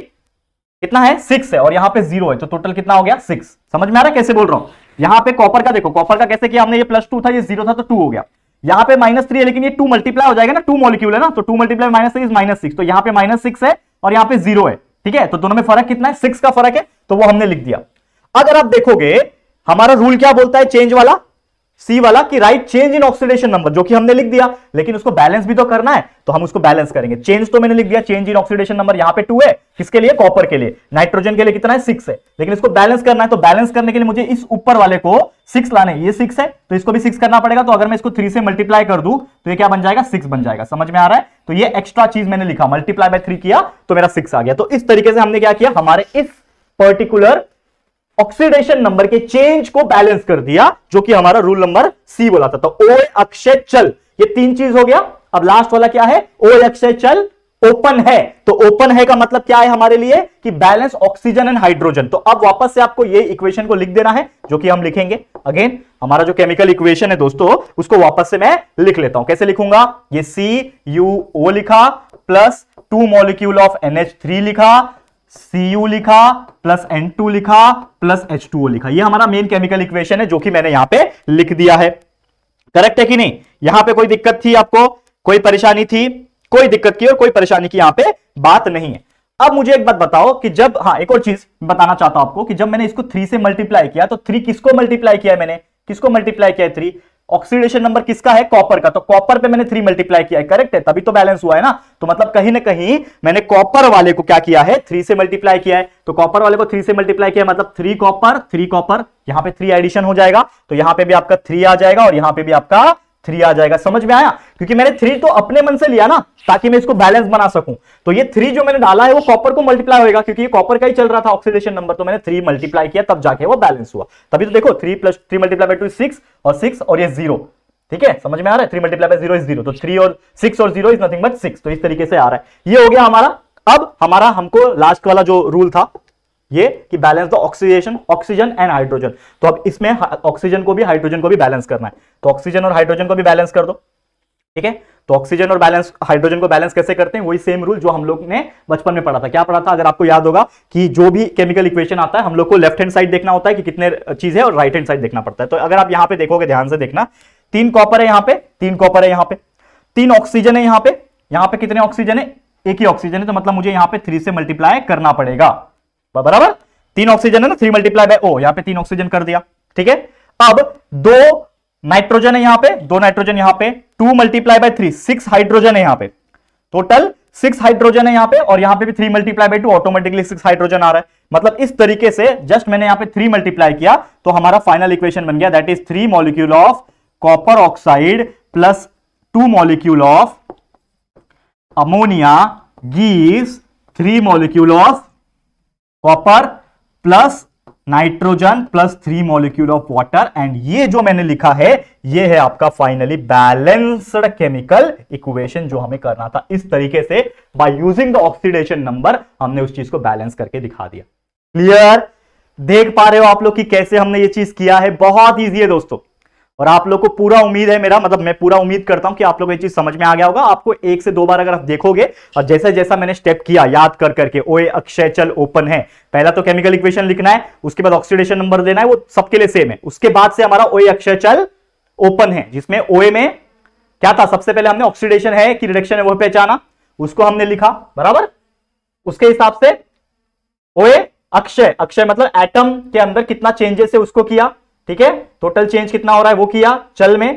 कितना है सिक्स है और यहां पे जीरो है तो टोटल कितना हो गया सिक्स समझ में आ रहा है कैसे बोल रहा हूं यहां पे कॉपर का देखो कॉपर का कैसे किया हमने ये प्लस टू था ये जीरो था तो टू हो गया यहां पे माइनस थ्री है लेकिन ये टू मल्टीप्लाई हो जाएगा ना टू मॉलिक्यूल है ना तो two multiply minus three minus six तो यहां पर माइनस सिक्स है और यहां पर जीरो है ठीक है तो दोनों में फर्क कितना है सिक्स का फर्क है तो वो हमने लिख दिया अगर आप देखोगे हमारा रूल क्या बोलता है चेंज वाला सी वाला कि right change in oxidation number जो कि हमने लिख दिया लेकिन उसको बैलेंस भी तो करना है तो हम उसको बैलेंस करेंगे चेंज तो मैंने लिख दिया चेंज इन ऑक्सीडेशन नंबर यहां पे टू है किसके लिए कॉपर के लिए नाइट्रोजन के लिए कितना है सिक्स है लेकिन इसको बैलेंस करना है तो बैलेंस करने के लिए मुझे इस ऊपर वाले को सिक्स लाने ये सिक्स है तो इसको भी सिक्स करना पड़ेगा तो अगर मैं इसको थ्री से मल्टीप्लाई कर दू तो ये क्या बन जाएगा सिक्स बन जाएगा समझ में आ रहा है तो ये एक्स्ट्रा चीज मैंने लिखा मल्टीप्लाई बाय थ्री किया तो मेरा सिक्स आ गया तो इस तरीके से हमने क्या किया हमारे इस पर्टिकुलर ऑक्सीडेशन नंबर के चेंज को बैलेंस कर दिया जो कि हमारा रूल नंबर सी बोला था तो ओ अक्षय चल ये तीन चीज हो गया अब लास्ट वाला क्या है ओ अक्षय चल ओपन है तो ओपन है का मतलब क्या है हमारे लिए कि बैलेंस ऑक्सीजन एंड हाइड्रोजन तो अब वापस से आपको ये इक्वेशन को लिख देना है जो कि हम लिखेंगे अगेन हमारा जो केमिकल इक्वेशन है दोस्तों उसको वापस से मैं लिख लेता हूं कैसे लिखूंगा ये सी यू ओ लिखा plus two molecule of NH three लिखा Cu लिखा प्लस N2 लिखा प्लस H2O लिखा ये हमारा मेन केमिकल इक्वेशन है जो कि मैंने यहां पे लिख दिया है करेक्ट है कि नहीं यहां पे कोई दिक्कत थी आपको कोई परेशानी थी कोई दिक्कत की और कोई परेशानी की यहां पे बात नहीं है अब मुझे एक बात बताओ कि जब हाँ एक और चीज बताना चाहता हूं आपको कि जब मैंने इसको थ्री से मल्टीप्लाई किया तो थ्री किसको मल्टीप्लाई किया मैंने किसको मल्टीप्लाई किया है थ्री ऑक्सीडेशन नंबर किसका है कॉपर का तो कॉपर पे मैंने थ्री मल्टीप्लाई किया है करेक्ट है तभी तो बैलेंस हुआ है ना तो मतलब कहीं ना कहीं मैंने कॉपर वाले को क्या किया है थ्री से मल्टीप्लाई किया है तो कॉपर वाले को थ्री से मल्टीप्लाई किया मतलब थ्री कॉपर थ्री कॉपर यहां पे थ्री एडिशन हो जाएगा तो यहां पे भी आपका थ्री आ जाएगा और यहां पे भी आपका थ्री आ जाएगा समझ में आया क्योंकि मैंने थ्री तो अपने मन से लिया ना ताकि मैं इसको बैलेंस बना सकूं तो ये थ्री जो मैंने डाला है वो कॉपर को मल्टीप्लाई होगा क्योंकि ये कॉपर का ही चल रहा था ऑक्सीडेशन नंबर तो मैंने थ्री मल्टीप्लाई किया तब जाके वो बैलेंस हुआ तभी तो देखो three plus three multiply by two six और सिक्स और ये जीरो ठीक है समझ में आ रहा है three multiply by zero is zero तो थ्री और सिक्स और zero is nothing but six तो इस तरीके से आ रहा है ये हो गया हमारा अब हमारा हमको लास्ट वाला जो रूल था ये कि balance the oxygen oxygen and hydrogen तो अब इसमें ऑक्सीजन को भी हाइड्रोजन को भी बैलेंस करना है तो ऑक्सीजन और हाइड्रोजन को भी बैलेंस कर दो ठीक है तो ऑक्सीजन और बैलेंस हाइड्रोजन को बैलेंस कैसे करते हैं वही सेम रूल जो हम लोग ने बचपन में पढ़ा था क्या पढ़ा था अगर आपको याद होगा कि जो भी केमिकल इक्वेशन आता है हम लोग को लेफ्ट हैंड साइड देखना होता है कि कितने चीज है और राइट हैंड साइड देखना पड़ता है तो अगर आप यहां पर देखोगे ध्यान से देखना तीन कॉपर है यहाँ पे तीन कॉपर है यहाँ पे तीन ऑक्सीजन है यहाँ पे यहां पर कितने ऑक्सीजन है एक ही ऑक्सीजन है तो मतलब मुझे यहाँ पे थ्री से मल्टीप्लाई करना पड़ेगा बराबर तीन ऑक्सीजन है ना थ्री मल्टीप्लाई बाय ओ यहां पे तीन ऑक्सीजन कर दिया ठीक है अब दो नाइट्रोजन है यहां पे दो नाइट्रोजन यहां पे two multiply by three six hydrogen है यहां पे टोटल सिक्स हाइड्रोजन है यहां पे और यहां पे भी three multiply by two automatically six hydrogen आ रहा है मतलब इस तरीके से जस्ट मैंने यहां पे थ्री मल्टीप्लाई किया तो हमारा फाइनल इक्वेशन बन गया that is three molecule of copper oxide plus two molecule of ammonia gives three molecule of copper plus nitrogen plus three molecule of water and ये जो मैंने लिखा है ये है आपका फाइनली बैलेंस्ड केमिकल इक्वेशन जो हमें करना था इस तरीके से by using the oxidation number हमने उस चीज को बैलेंस करके दिखा दिया क्लियर देख पा रहे हो आप लोग कि कैसे हमने ये चीज किया है बहुत ईजी है दोस्तों और आप लोग को पूरा उम्मीद है मेरा मतलब मैं पूरा उम्मीद करता हूं कि आप लोग ये चीज समझ में आ गया होगा आपको एक से दो बार अगर आप देखोगे और जैसे जैसा मैंने स्टेप किया याद कर करके ओ अक्षय चल ओपन है पहला तो केमिकल इक्वेशन लिखना है उसके बाद ऑक्सीडेशन नंबर देना है वो सबके लिए सेम है उसके बाद से हमारा ओ अक्षय चल ओपन है जिसमें ओ में क्या था सबसे पहले हमने ऑक्सीडेशन है कि रिडक्शन है वह पहचाना उसको हमने लिखा बराबर उसके हिसाब से ओए अक्षय अक्षय मतलब एटम के अंदर कितना चेंजेस है उसको किया ठीक है टोटल चेंज कितना हो रहा है वो किया चल में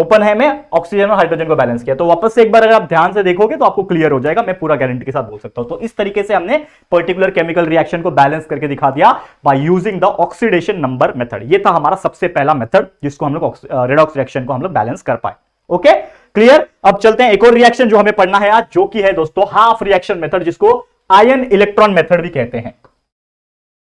ओपन है मैं ऑक्सीजन और हाइड्रोजन को बैलेंस किया तो वापस से एक बार अगर आप ध्यान से देखोगे तो आपको क्लियर हो जाएगा मैं पूरा गारंटी के साथ बोल सकता हूं तो इस तरीके से हमने पर्टिकुलर केमिकल रिएक्शन को बैलेंस करके दिखा दिया by using the oxidation number method ये था हमारा सबसे पहला मेथड जिसको हम लोग रेडॉक्स रिएक्शन को हम लोग बैलेंस कर पाए ओके क्लियर अब चलते हैं एक और रिएक्शन जो हमें पढ़ना है आज जो कि है दोस्तों हाफ रिएक्शन मेथड जिसको आयन इलेक्ट्रॉन मेथड भी कहते हैं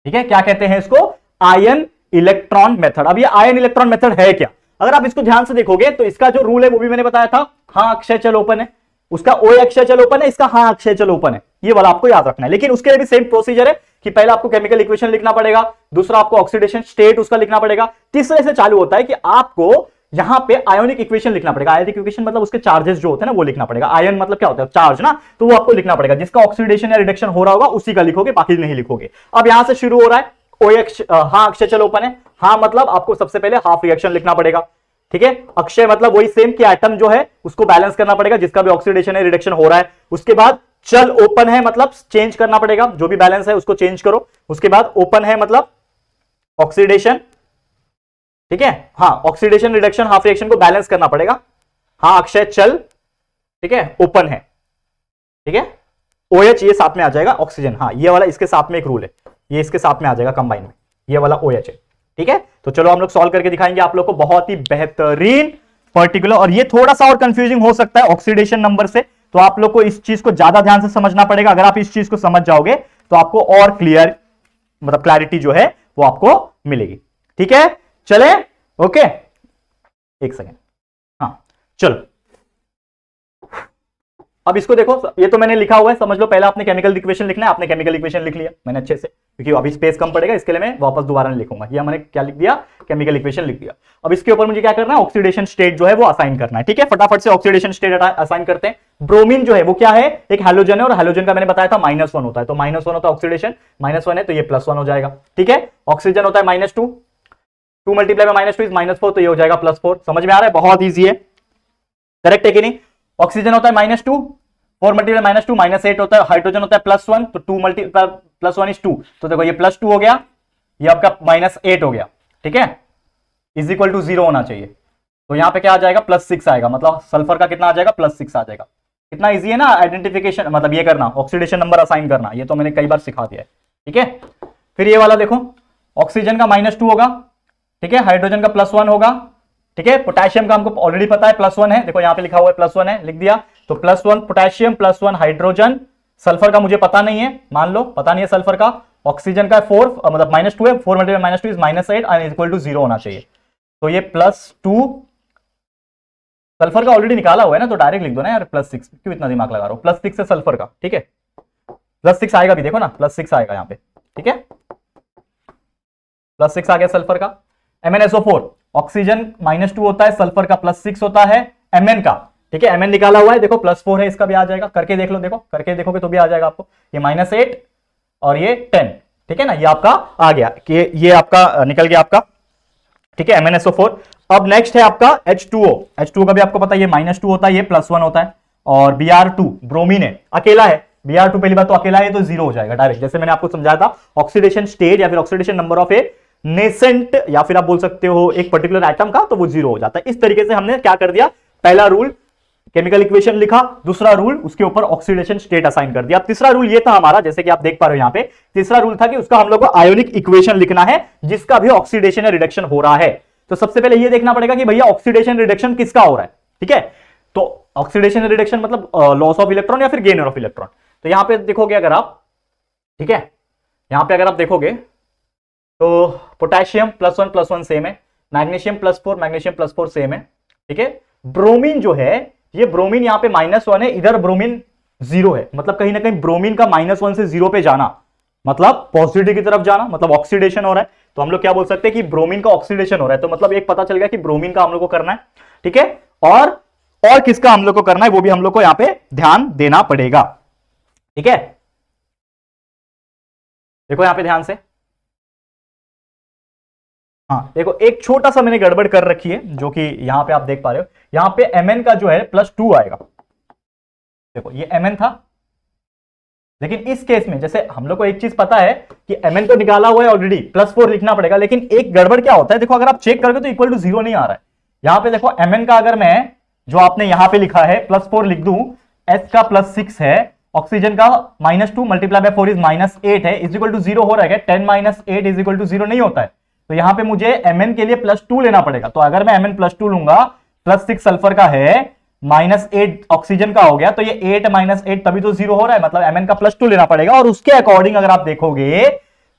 ठीक है क्या कहते हैं इसको आयन इलेक्ट्रॉन मेथड अब ये आयन इलेक्ट्रॉन मेथड है क्या अगर आप इसको ध्यान से देखोगे तो इसका जो रूल है वो भी मैंने बताया था हाँ अक्षय चल ओपन है उसका ओ अक्षय चल ओपन है इसका हाँ अक्षय चल ओपन है ये वाला आपको याद रखना है लेकिन उसके लिए भी सेम प्रोसीजर है कि पहले आपको केमिकल इक्वेशन लिखना पड़ेगा दूसरा आपको ऑक्सीडेशन स्टेट उसका लिखना पड़ेगा तीसरे से चालू होता है कि आपको यहां पे आयोनिक इक्वेशन लिखना पड़ेगा आयोनिक इक्वेशन मतलब उसके चार्जेस जो होते हैं ना वो लिखना पड़ेगा आयन मतलब क्या होता है चार्ज ना तो वो आपको लिखना पड़ेगा जिसका ऑक्सीडेशन या रिडक्शन हो रहा होगा उसी का लिखोगे बाकी नहीं लिखोगे अब यहां से शुरू हो रहा है हाँ अक्षय चलो ओपन है हाँ मतलब आपको सबसे पहले हाफ रिएक्शन लिखना पड़ेगा ठीक है अक्षय मतलब वही सेम कि आइटम जो है उसको बैलेंस करना पड़ेगा जिसका भी ऑक्सीडेशन है रिडक्शन हो रहा है उसके बाद चल ओपन है मतलब चेंज करना पड़ेगा जो भी बैलेंस है उसको चेंज करो उसके बाद ओपन है मतलब ऑक्सीडेशन ठीक है हाँ ऑक्सीडेशन रिडक्शन हाफ रिएक्शन को बैलेंस करना पड़ेगा हाँ अक्षय चल ठीक है ओपन है ठीक है ओ एच ये साथ में आ जाएगा ऑक्सीजन हाँ ये वाला इसके साथ में एक रूल है ये इसके साथ में आ जाएगा कंबाइन में ये वाला ओ एच है ठीक है तो चलो हम लोग सॉल्व करके दिखाएंगे आप लोग को बहुत ही बेहतरीन पर्टिकुलर और ये थोड़ा सा और कंफ्यूजिंग हो सकता है ऑक्सीडेशन नंबर से तो आप लोग को इस चीज को ज्यादा ध्यान से समझना पड़ेगा अगर आप इस चीज को समझ जाओगे तो आपको और क्लियर मतलब क्लैरिटी जो है वो आपको मिलेगी ठीक है चले ओके एक सेकेंड हाँ चलो अब इसको देखो ये तो मैंने लिखा हुआ है समझ लो पहले आपने केमिकल इक्वेशन लिखना है आपने केमिकल इक्वेशन लिख लिया मैंने अच्छे से क्योंकि अभी स्पेस कम पड़ेगा इसके लिए मैं वापस दोबारा लिखूंगा ये मैंने क्या लिख दिया केमिकल इक्वेशन लिख दिया अब इसके ऊपर मुझे क्या करना है ऑक्सीडेशन स्टेट जो है वो असाइन करना है ठीक है फटाफट से ऑक्सीडेशन स्टेट असाइन करते हैं ब्रोमिन जो है वो क्या है एक हेलोजन है और हेलोजन का मैंने बताया था माइनस वन होता है तो माइनस वन होता है ऑक्सीडेशन माइनस वन है तो ये प्लस वन हो जाएगा ठीक है ऑक्सीजन होता है minus two two multiply minus two is minus four तो ये हो जाएगा प्लस फोर समझ में आ रहा है बहुत ईजी है करेक्ट है कि नहीं ऑक्सीजन होता है minus two four multiple minus two minus eight होता है हाइड्रोजन होता है प्लस वन तो two multiple plus one is two तो देखो ये प्लस टू हो गया ये आपका माइनस एट हो गया ठीक है इज इक्वल टू जीरो होना चाहिए तो यहाँ पे क्या आ जाएगा प्लस सिक्स आएगा मतलब सल्फर का कितना आ जाएगा प्लस सिक्स आ जाएगा कितना इजी है ना आइडेंटिफिकेशन मतलब ये करना ऑक्सीडेशन नंबर असाइन करना ये तो मैंने कई बार सिखा दिया है ठीक है फिर ये वाला देखो ऑक्सीजन का माइनस टू होगा ठीक है हाइड्रोजन का प्लस वन होगा ठीक है पोटेशियम का हमको ऑलरेडी पता है प्लस वन है देखो यहाँ पे लिखा हुआ है प्लस वन है लिख दिया तो plus one potassium plus one hydrogen sulphur का मुझे पता नहीं है मान लो पता नहीं है सल्फर का ऑक्सीजन का फोर मतलब माइनस टू है four multiple minus two is minus eight and equal to zero होना चाहिए तो ये प्लस टू सल्फर का ऑलरेडी निकाला हुआ है ना तो डायरेक्ट लिख दो ना यार प्लस सिक्स क्यों इतना दिमाग लगा रहा हूँ प्लस सिक्स है सल्फर का ठीक है प्लस सिक्स आएगा भी देखो ना प्लस सिक्स आएगा यहाँ पे ठीक है प्लस सिक्स आ गया सल्फर का M N SO four oxygen minus two होता है सल्फर का प्लस सिक्स होता है एम का ठीक है एम निकाला हुआ है देखो प्लस फोर है इसका भी आ जाएगा करके देख लो देखो करके देखोगे तो भी आ जाएगा आपको ये माइनस एट और ये टेन ठीक है ना ये आपका आ गया कि ये आपका निकल गया आपका ठीक है एमएनएसओ फोर अब नेक्स्ट है आपका H two O H two का भी आपको पता है ये माइनस टू होता है ये प्लस वन होता है और बी आर टू ब्रोमिन है अकेला है बी आर टू पहली बात तो अकेला है तो जीरो हो जाएगा डायरेक्ट जैसे मैंने आपको समझाया था ऑक्सीडेशन स्टेज या फिर oxidation number of a nascent या फिर आप बोल सकते हो एक पर्टिकुलर आइटम का तो वो जीरो हो जाता है इस तरीके से हमने क्या कर दिया पहला रूल केमिकल इक्वेशन लिखा दूसरा रूल उसके ऊपर ऑक्सीडेशन स्टेट असाइन कर दिया तीसरा रूल ये था हमारा जैसे कि आप देख पा रहे हो यहाँ पे तीसरा रूल था कि उसका हम लोग को आयोनिक इक्वेशन लिखना है जिसका भी ऑक्सीडेशन या रिडक्शन हो रहा है तो सबसे पहले ये देखना पड़ेगा कि भैया ऑक्सीडेशन रिडक्शन किसका हो रहा है ठीक है तो ऑक्सीडेशन रिडक्शन मतलब लॉस ऑफ इलेक्ट्रॉन या फिर गेनर ऑफ इलेक्ट्रॉन तो यहां पे देखोगे अगर आप ठीक है यहां पे अगर आप देखोगे तो potassium plus one plus one same है magnesium plus four magnesium plus four same है ठीक है ब्रोमीन जो है ये ब्रोमीन यहाँ पे माइनस वन है इधर ब्रोमीन जीरो है मतलब कहीं ना कहीं ब्रोमीन का माइनस वन से जीरो पे जाना मतलब पॉजिटिव की तरफ जाना मतलब ऑक्सीडेशन हो रहा है तो हम लोग क्या बोल सकते हैं कि ब्रोमीन का ऑक्सीडेशन हो रहा है तो मतलब एक पता चल गया कि ब्रोमीन का हम लोग को करना है ठीक है और और किसका हम लोग को करना है वो भी हम लोग को यहाँ पे ध्यान देना पड़ेगा ठीक है देखो यहां पे ध्यान से हाँ देखो एक छोटा सा मैंने गड़बड़ कर रखी है जो कि यहां पे आप देख पा रहे हो यहां पे एम का जो है प्लस टू आएगा देखो ये एम था लेकिन इस केस में जैसे हम लोग को एक चीज पता है कि एम तो निकाला हुआ है ऑलरेडी प्लस फोर लिखना पड़ेगा लेकिन एक गड़बड़ क्या होता है देखो अगर आप चेक करोगे तो इक्वल टू जीरो नहीं आ रहा है यहां पर देखो एम का अगर मैं जो आपने यहाँ पे लिखा है प्लस फोर लिख दू एस का प्लस सिक्स है ऑक्सीजन का minus two multiply by four is minus eight है इज इक्वल टू जीरो हो रहा है ten minus eight is equal to zero नहीं होता है तो यहां पे मुझे एम के लिए प्लस टू लेना पड़ेगा तो अगर मैं एम प्लस टू लूंगा प्लस सिक्स सल्फर का है माइनस एट ऑक्सीजन का हो गया तो ये एट माइनस एट तभी तो जीरो हो रहा है मतलब एम का प्लस टू लेना पड़ेगा और उसके अकॉर्डिंग अगर आप देखोगे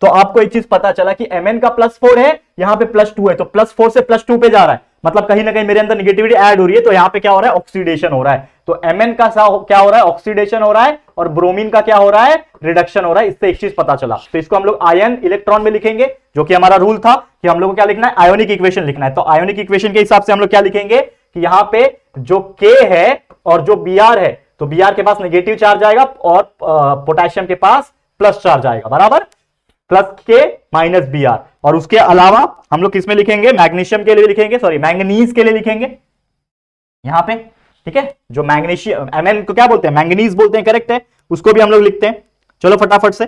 तो आपको एक चीज पता चला कि एम का प्लस फोर है यहां पे प्लस टू है तो प्लस फोर से प्लस टू पे जा रहा है मतलब कहीं ना कहीं मेरे अंदर निगेटिविटी एड हो रही है तो यहाँ पे क्या हो रहा है ऑक्सीडेशन हो रहा है तो एम का क्या हो रहा है ऑक्सीडेशन हो रहा है और ब्रोमीन का क्या हो रहा है रिडक्शन हो रहा है इससे एक चीज पता चला तो इसको हम लोग आयन इलेक्ट्रॉन में लिखेंगे जो कि हमारा रूल था कि हम लोग को क्या लिखना है आयोनिक इक्वेशन लिखना है तो आयोनिक इक्वेशन के हिसाब से हम लोग क्या लिखेंगे कि यहाँ पे जो के है और जो बी है तो बी के पास निगेटिव चार्ज आएगा और पोटेशियम के पास प्लस चार्ज आएगा बराबर प्लस के माइनस बी और उसके अलावा हम लोग किसमें लिखेंगे मैग्नीशियम के लिए लिखेंगे सॉरी मैंगनीज के लिए लिखेंगे यहां पे ठीक है जो मैग्नेशियम एम को क्या बोलते हैं मैंगनीज बोलते हैं करेक्ट है उसको भी हम लोग लिखते हैं चलो फटाफट से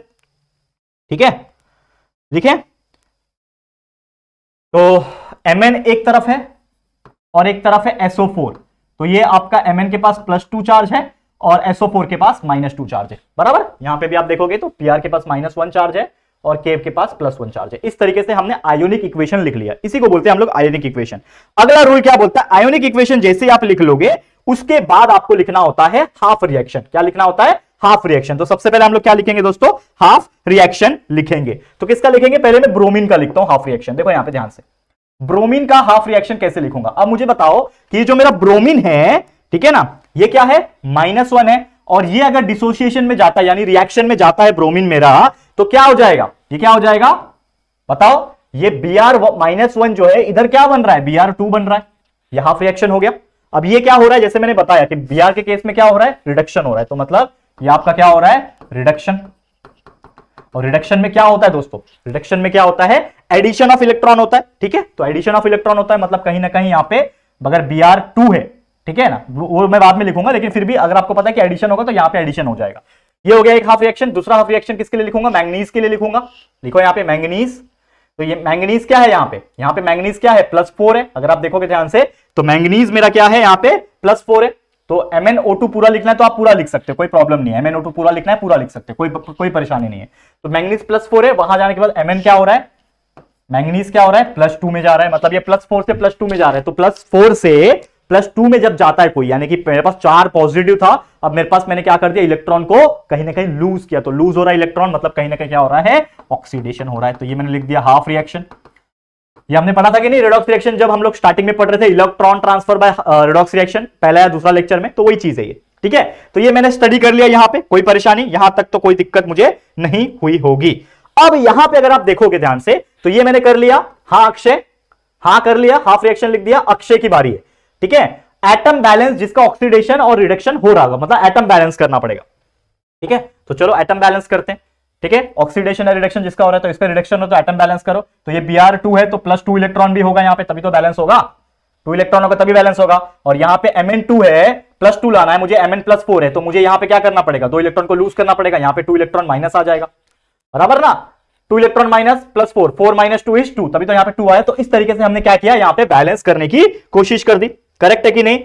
ठीक है लिखे तो एम एक तरफ है और एक तरफ है एसओ फोर तो ये आपका एम के पास प्लस टू चार्ज है और SO4 के पास माइनस टू चार्ज है बराबर यहां पे भी आप देखोगे तो PR के पास माइनस वन चार्ज है और केव के पास प्लस वन चार्ज है इस तरीके से हमने आयोनिक इक्वेशन लिख लिया इसी को बोलते हैं हम लोग आयोनिक इक्वेशन अगला रूल क्या बोलता है आयोनिक इक्वेशन जैसे आप लिख लोगे उसके बाद आपको लिखना होता है हाफ रिएक्शन क्या लिखना होता है हाफ रिएक्शन तो सबसे पहले हम लोग क्या लिखेंगे दोस्तों हाफ रिएक्शन लिखेंगे तो किसका लिखेंगे पहले मैं ब्रोमीन का लिखता हूं हाफ रिएक्शन देखो यहां पे ध्यान से ब्रोमीन का हाफ रिएक्शन कैसे लिखूंगा अब मुझे बताओ कि जो मेरा ब्रोमीन है ठीक है ना ये क्या है माइनस वन है और ये अगर डिसोसिएशन में जाता है यानी रिएक्शन में जाता है ब्रोमीन मेरा तो क्या हो जाएगा ये क्या हो जाएगा बताओ ये बी आर माइनस वन जो है इधर क्या बन रहा है बी आर टू बन रहा है यह हाफ रिएक्शन हो गया अब ये क्या हो रहा है जैसे मैंने बताया कि बीआर के केस में क्या हो रहा है रिडक्शन हो रहा है तो मतलब ये आपका क्या हो रहा है रिडक्शन और रिडक्शन में क्या होता है दोस्तों रिडक्शन में क्या होता है एडिशन ऑफ इलेक्ट्रॉन होता है ठीक है तो एडिशन ऑफ इलेक्ट्रॉन होता है मतलब कहीं ना कहीं यहां पे अगर बी आर टू है ठीक है ना वो मैं बाद में लिखूंगा लेकिन फिर भी अगर आपको पता है कि एडिशन होगा तो यहाँ पे एडिशन हो जाएगा ये हो गया एक हाफ रिएक्शन दूसरा हाफ रिएक्शन किसके लिए लिखूंगा मैंगनीज के लिए लिखूंगा लिखो यहाँ पे मैंगनीज तो ये मैंगनीज क्या है यहाँ पे यहाँ पे मैंगनीज क्या है प्लस फोर है अगर आप देखोगे ध्यान से तो मैंगनीज मेरा क्या है यहाँ पे प्लस फोर है तो एम एन ओ टू पूरा लिखना है तो आप पूरा लिख सकते हो कोई प्रॉब्लम नहीं है टू पूरा लिखना है पूरा लिख सकते हो कोई कोई परेशानी नहीं है तो मैंगनीज प्लस फोर है वहां जाने के बाद एन क्या हो रहा है मैंगनीज क्या हो रहा है प्लस टू में जा रहा है मतलब ये प्लस फोर से प्लस टू में जा रहा है तो प्लस फोर से प्लस टू में जब जाता है कोई यानी कि मेरे पास चार पॉजिटिव था अब मेरे पास मैंने क्या कर दिया इलेक्ट्रॉन को कहीं ना कहीं लूज किया तो लूज हो रहा है इलेक्ट्रॉन मतलब कहीं ना कहीं क्या हो रहा है ऑक्सीडेशन हो रहा है तो ये मैंने लिख दिया हाफ रिएक्शन ये हमने पढ़ा था कि नहीं रेडॉक्स रिएक्शन जब हम लोग स्टार्टिंग में पढ़ रहे थे electron transfer by redox reaction पहला या दूसरा लेक्चर में तो वही चीज है ये ठीक है तो ये मैंने स्टडी कर लिया यहां पे कोई परेशानी यहां तक तो कोई दिक्कत मुझे नहीं हुई होगी अब यहां पे अगर आप देखोगे ध्यान से तो ये मैंने कर लिया हा अक्षय हा कर लिया हाफ रिएक्शन लिख दिया अक्षय की बारी है ठीक है एटम बैलेंस जिसका ऑक्सीडेशन और रिडक्शन हो रहा होगा मतलब एटम बैलेंस करना पड़ेगा ठीक है तो चलो एटम बैलेंस करते हैं ठीक है ऑक्सीडेशन या रिडक्शन जिसका हो रहा है तो इस पर रिडक्शन हो तो एटम बैलेंस करो तो ये बी आर टू है तो प्लस टू इलेक्ट्रॉन भी होगा यहाँ पे तभी तो बैलेंस होगा टू इलेक्ट्रॉन होगा तभी बैलेंस होगा और यहाँ पे एम एन टू है प्लस टू लाना है मुझे एम एन प्लस फोर है तो मुझे यहाँ पे क्या करना पड़ेगा दो इलेक्ट्रॉन को लूज करना पड़ेगा यहाँ पे टू इलेक्ट्रॉन माइनस आ जाएगा बराबर ना two electron minus plus four four minus two is two तभी तो यहाँ पे टू आया तो इस तरीके से हमने क्या किया यहाँ पे बैलेंस करने की कोशिश कर दी करेक्ट है कि नहीं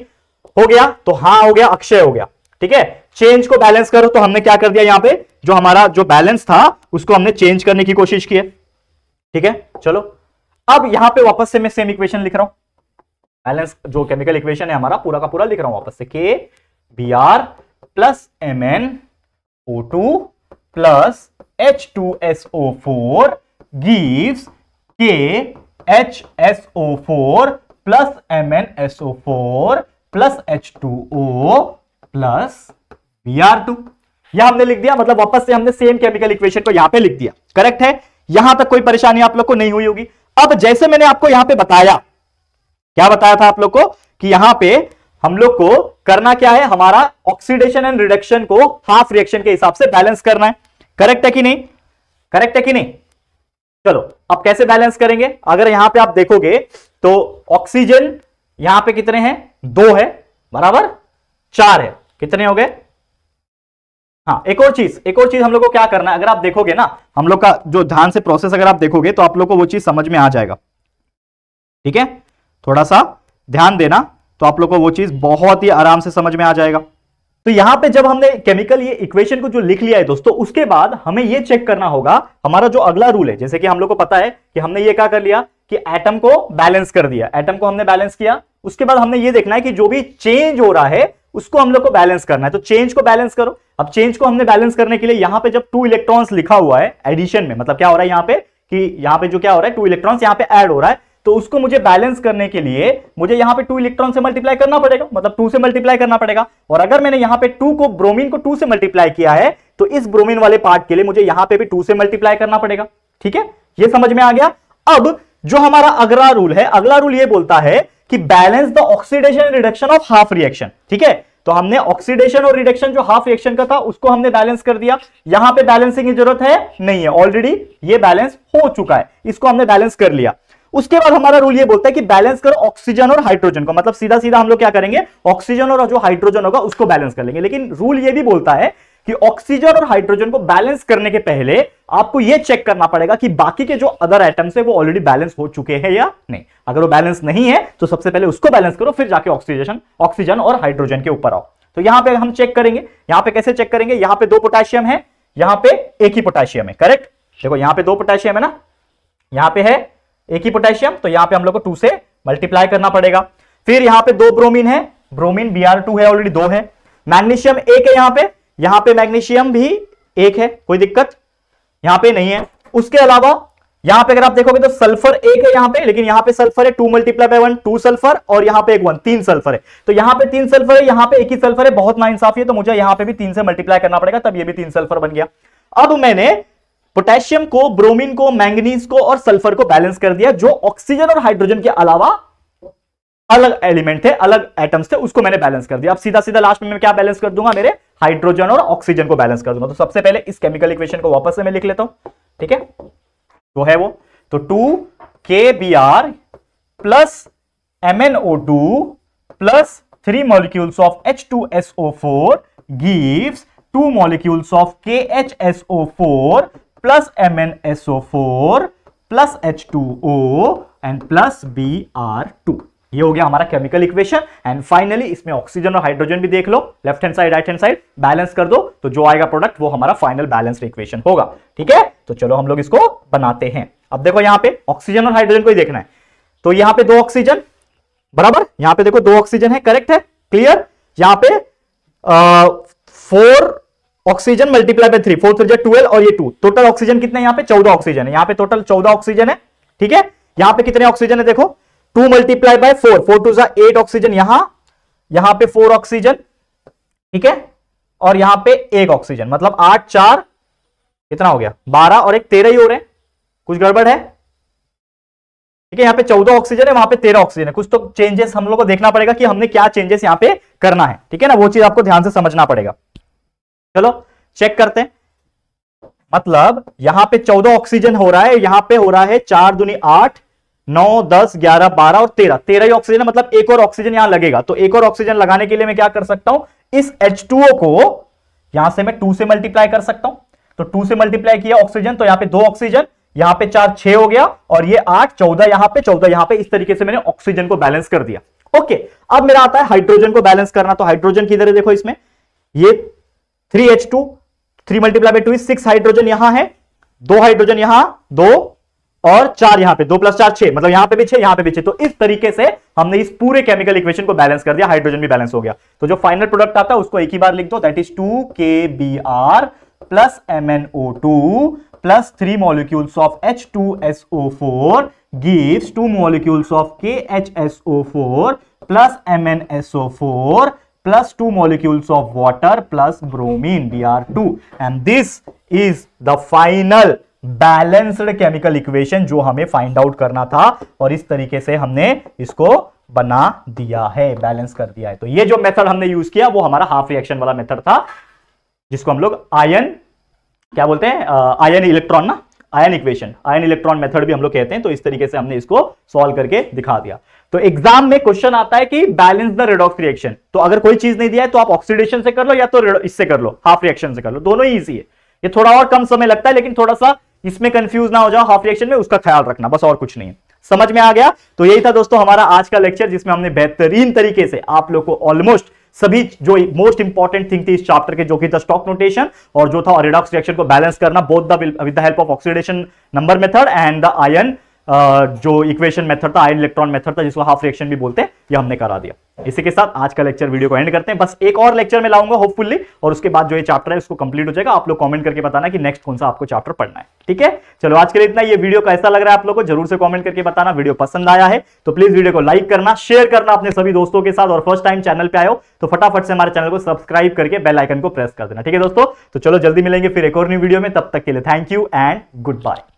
हो गया तो हाँ हो गया अक्षय हो गया ठीक है चेंज को बैलेंस करो तो हमने क्या कर दिया यहां पे जो हमारा जो बैलेंस था उसको हमने चेंज करने की कोशिश की है ठीक है चलो अब यहां पे वापस से मैं सेम इक्वेशन लिख रहा हूं बैलेंस जो केमिकल इक्वेशन है हमारा पूरा का पूरा लिख रहा हूं वापस से K B R plus M N O two plus H two S O four gives K H S O four plus M N S O four plus H two O plus B R two यह हमने लिख दिया मतलब वापस से हमने सेम केमिकल इक्वेशन को यहां पे लिख दिया करेक्ट है यहां तक कोई परेशानी आप लोग को नहीं हुई होगी अब जैसे मैंने आपको यहां पे बताया क्या बताया था आप लोग को कि यहां पे हम लोग को करना क्या है हमारा ऑक्सीडेशन एंड रिडक्शन को हाफ रिएक्शन के हिसाब से बैलेंस करना है करेक्ट है कि नहीं करेक्ट है कि नहीं चलो अब कैसे बैलेंस करेंगे अगर यहां पे आप देखोगे तो ऑक्सीजन यहां पे कितने हैं दो है बराबर चार है कितने हो गए हाँ एक और चीज एक और चीज हम लोग को क्या करना है अगर आप देखोगे ना हम लोग का जो ध्यान से प्रोसेस अगर आप देखोगे तो आप लोग को वो चीज समझ में आ जाएगा ठीक है थोड़ा सा ध्यान देना तो आप लोग को वो चीज बहुत ही आराम से समझ में आ जाएगा तो यहां पे जब हमने केमिकल ये इक्वेशन को जो लिख लिया है दोस्तों उसके बाद हमें ये चेक करना होगा हमारा जो अगला रूल है जैसे कि हम लोग को पता है कि हमने ये क्या कर लिया कि एटम को बैलेंस कर दिया एटम को हमने बैलेंस किया उसके बाद हमने ये देखना है कि जो भी चेंज हो रहा है उसको हम लोग को बैलेंस करना है तो चेंज को बैलेंस करो अब चेंज को हमने बैलेंस करने के लिए यहां पे जब टू इलेक्ट्रॉन्स लिखा हुआ है एडिशन में मतलब क्या हो रहा है यहां पे कि यहां पे जो क्या हो रहा है टू इलेक्ट्रॉन्स यहां पे ऐड हो रहा है तो उसको मुझे बैलेंस करने के लिए मुझे यहां पे टू इलेक्ट्रॉन से मल्टीप्लाई करना पड़ेगा मतलब टू से मल्टीप्लाई करना पड़ेगा और अगर मैंने यहां पे टू को ब्रोमीन को टू से मल्टीप्लाई किया है तो इस ब्रोमीन वाले पार्ट के लिए मुझे यहां पे भी टू से मल्टीप्लाई करना पड़ेगा ठीक है ये समझ में आ गया अब जो हमारा अगला रूल है अगला रूल ये बोलता है कि balance the oxidation reduction of half reaction ठीक है तो हमने ऑक्सीडेशन और रिडक्शन जो हाफ रिएक्शन का था उसको हमने बैलेंस कर दिया यहां पे बैलेंसिंग की जरूरत है नहीं है ऑलरेडी ये बैलेंस हो चुका है इसको हमने बैलेंस कर लिया उसके बाद हमारा रूल ये बोलता है कि बैलेंस करो ऑक्सीजन और हाइड्रोजन को मतलब सीधा सीधा हम लोग क्या करेंगे ऑक्सीजन और जो हाइड्रोजन होगा उसको बैलेंस कर लेंगे लेकिन रूल ये भी बोलता है कि ऑक्सीजन और हाइड्रोजन को बैलेंस करने के पहले आपको यह चेक करना पड़ेगा कि बाकी के जो अदर आइटम्स है वो ऑलरेडी बैलेंस हो चुके हैं या नहीं अगर वो बैलेंस नहीं है तो सबसे पहले उसको बैलेंस करो फिर जाके ऑक्सीजन ऑक्सीजन और हाइड्रोजन के ऊपर आओ तो यहां पर हम चेक करेंगे यहां पर कैसे चेक करेंगे यहां पर दो पोटेशियम है यहां पर एक ही पोटेशियम है करेक्ट देखो यहां पर दो पोटेशियम है ना यहां पर है एक ही पोटेशियम तो यहां पर हम लोग को टू से मल्टीप्लाई करना पड़ेगा फिर यहां पर दो ब्रोमिन है ब्रोमिन बी है ऑलरेडी दो है मैग्नीशियम एक है यहां पे यहां पे मैग्नीशियम भी एक है कोई दिक्कत यहां पे नहीं है उसके अलावा यहां पे अगर आप देखोगे तो सल्फर एक है यहां पे लेकिन यहां पे सल्फर है two multiply by one two sulphur और यहां पे एक वन तीन सल्फर है तो यहां पे तीन सल्फर है यहां पे एक ही सल्फर है बहुत इंसाफी है तो मुझे यहां पे भी तीन से मल्टीप्लाई करना पड़ेगा तब ये भी तीन सल्फर बन गया अब मैंने पोटेशियम को ब्रोमिन को मैंगनीज को और सल्फर को बैलेंस कर दिया जो ऑक्सीजन और हाइड्रोजन के अलावा अलग एलिमेंट थे अलग एटम्स थे उसको मैंने बैलेंस कर दिया अब सीधा सीधा लास्ट में मैं क्या बैलेंस कर दूंगा मेरे हाइड्रोजन और ऑक्सीजन को बैलेंस कर दूंगा तो सबसे पहले इस केमिकल इक्वेशन को वापस से मैं लिख लेता हूं ठीक है तो है वो तो two K B R plus M N O two plus three molecules of H two S O four gives two molecules of K H S O four plus M N S O four plus H two O and plus B R two ये हो गया हमारा केमिकल इक्वेशन एंड फाइनली इसमें ऑक्सीजन और हाइड्रोजन भी देख लो left hand side right hand side balance कर दो तो जो आएगा प्रोडक्ट वो हमारा फाइनल बैलेंस इक्वेशन होगा ठीक है तो चलो हम लोग इसको बनाते हैं अब देखो यहाँ पे ऑक्सीजन और हाइड्रोजन को ही देखना है तो यहाँ पे दो ऑक्सीजन बराबर यहाँ पे देखो दो ऑक्सीजन है करेक्ट है क्लियर यहाँ पे four oxygen multiply by three four three twelve और ये टू टोटल ऑक्सीजन कितने यहाँ पे चौदह ऑक्सीजन है यहाँ पे टोटल चौदह ऑक्सीजन है ठीक है यहाँ पे कितने ऑक्सीजन है देखो two multiply by four four two जा एट ऑक्सीजन यहां यहां पे फोर ऑक्सीजन ठीक है और यहां पे एक ऑक्सीजन मतलब आठ चार कितना हो गया बारह और एक तेरह ही हो रहे हैं कुछ गड़बड़ है ठीक है यहां पे चौदह ऑक्सीजन है वहां पे तेरह ऑक्सीजन है कुछ तो चेंजेस हम लोग को देखना पड़ेगा कि हमने क्या चेंजेस यहां पे करना है ठीक है ना वो चीज आपको ध्यान से समझना पड़ेगा चलो चेक करते हैं मतलब यहां पे चौदह ऑक्सीजन हो रहा है यहां पे हो रहा है चार दुनी आठ नौ दस ग्यारह बारह और तेरह तेरह ही ऑक्सीजन है मतलब एक और ऑक्सीजन यहां लगेगा तो एक और ऑक्सीजन लगाने के लिए मैं क्या कर सकता हूं इस एच को यहां से मैं टू से मल्टीप्लाई कर सकता हूं तो टू से मल्टीप्लाई किया ऑक्सीजन तो यहां पे दो ऑक्सीजन यहां पे चार छह हो गया और ये आठ चौदह यहां पे चौदह यहां पे इस तरीके से मैंने ऑक्सीजन को बैलेंस कर दिया ओके अब मेरा आता है हाइड्रोजन को बैलेंस करना तो हाइड्रोजन किधर तरह देखो इसमें ये three H two three multiply by two six hydrogen यहां है दो हाइड्रोजन यहां दो और चार यहां पे दो प्लस चार छह मतलब यहां पे भी छह यहां पे भी छह तो इस तरीके से हमने इस पूरे केमिकल इक्वेशन को बैलेंस कर दिया हाइड्रोजन भी बैलेंस हो गया तो जो फाइनल प्रोडक्ट आता है उसको एक ही बार लिख दो that is two K B R plus M N O two plus three molecules of H two S O four gives two molecules of K H S O four plus M N S O four plus two molecules of water plus bromine B R two and this is the final balanced chemical equation जो हमें फाइंड आउट करना था और इस तरीके से हमने इसको बना दिया है बैलेंस कर दिया है तो ये जो मेथड हमने यूज किया वो हमारा हाफ रिएक्शन वाला मेथड था जिसको हम लोग आयन क्या बोलते हैं आयन इलेक्ट्रॉन ना ion equation ion electron method भी हम लोग कहते हैं तो इस तरीके से हमने इसको सॉल्व करके दिखा दिया तो एग्जाम में क्वेश्चन आता है कि बैलेंस द रेडॉक्स रिएक्शन तो अगर कोई चीज नहीं दिया है तो आप ऑक्सीडेशन से कर लो या तो इससे कर लो हाफ रिएक्शन से कर लो दोनों ही ईजी है ये थोड़ा और कम समय लगता है लेकिन थोड़ा सा इसमें कंफ्यूज ना हो जाओ हाफ रिएक्शन में उसका ख्याल रखना बस और कुछ नहीं है समझ में आ गया तो यही था दोस्तों हमारा आज का लेक्चर जिसमें हमने बेहतरीन तरीके से आप लोग को ऑलमोस्ट सभी जो मोस्ट इंपॉर्टेंट थिंग थी इस चैप्टर के जो कि था स्टॉक नोटेशन और जो था रिडॉक्स रिएक्शन को बैलेंस करना both the with the help of oxidation number method and the ion जो इक्वेशन मेथड था आयन इलेक्ट्रॉन मेथड था जिसको हाफ रिएक्शन भी बोलते हैं ये हमने करा दिया इसी के साथ आज का लेक्चर वीडियो को एंड करते हैं बस एक और लेक्चर में लाऊंगा होपफुली और उसके बाद जो ये चैप्टर है उसको कंप्लीट हो जाएगा आप लोग कमेंट करके बताना कि नेक्स्ट कौन सा आपको चैप्टर पढ़ना है ठीक है चलो आज के लिए इतना ये वीडियो कैसा लग रहा है आप लोग को जरूर से कमेंट करके बताना वीडियो पसंद आया है तो प्लीज वीडियो को लाइक करना शेयर करना अपने सभी दोस्तों के साथ और फर्स्ट टाइम चैनल पर आयो तो फटाफट से हमारे चैनल को सब्सक्राइब करके बेलाइकन को प्रेस कर देना ठीक है दोस्तों तो चलो जल्दी मिलेंगे फिर एक और न्यू वीडियो में तब तक के लिए thank you and good bye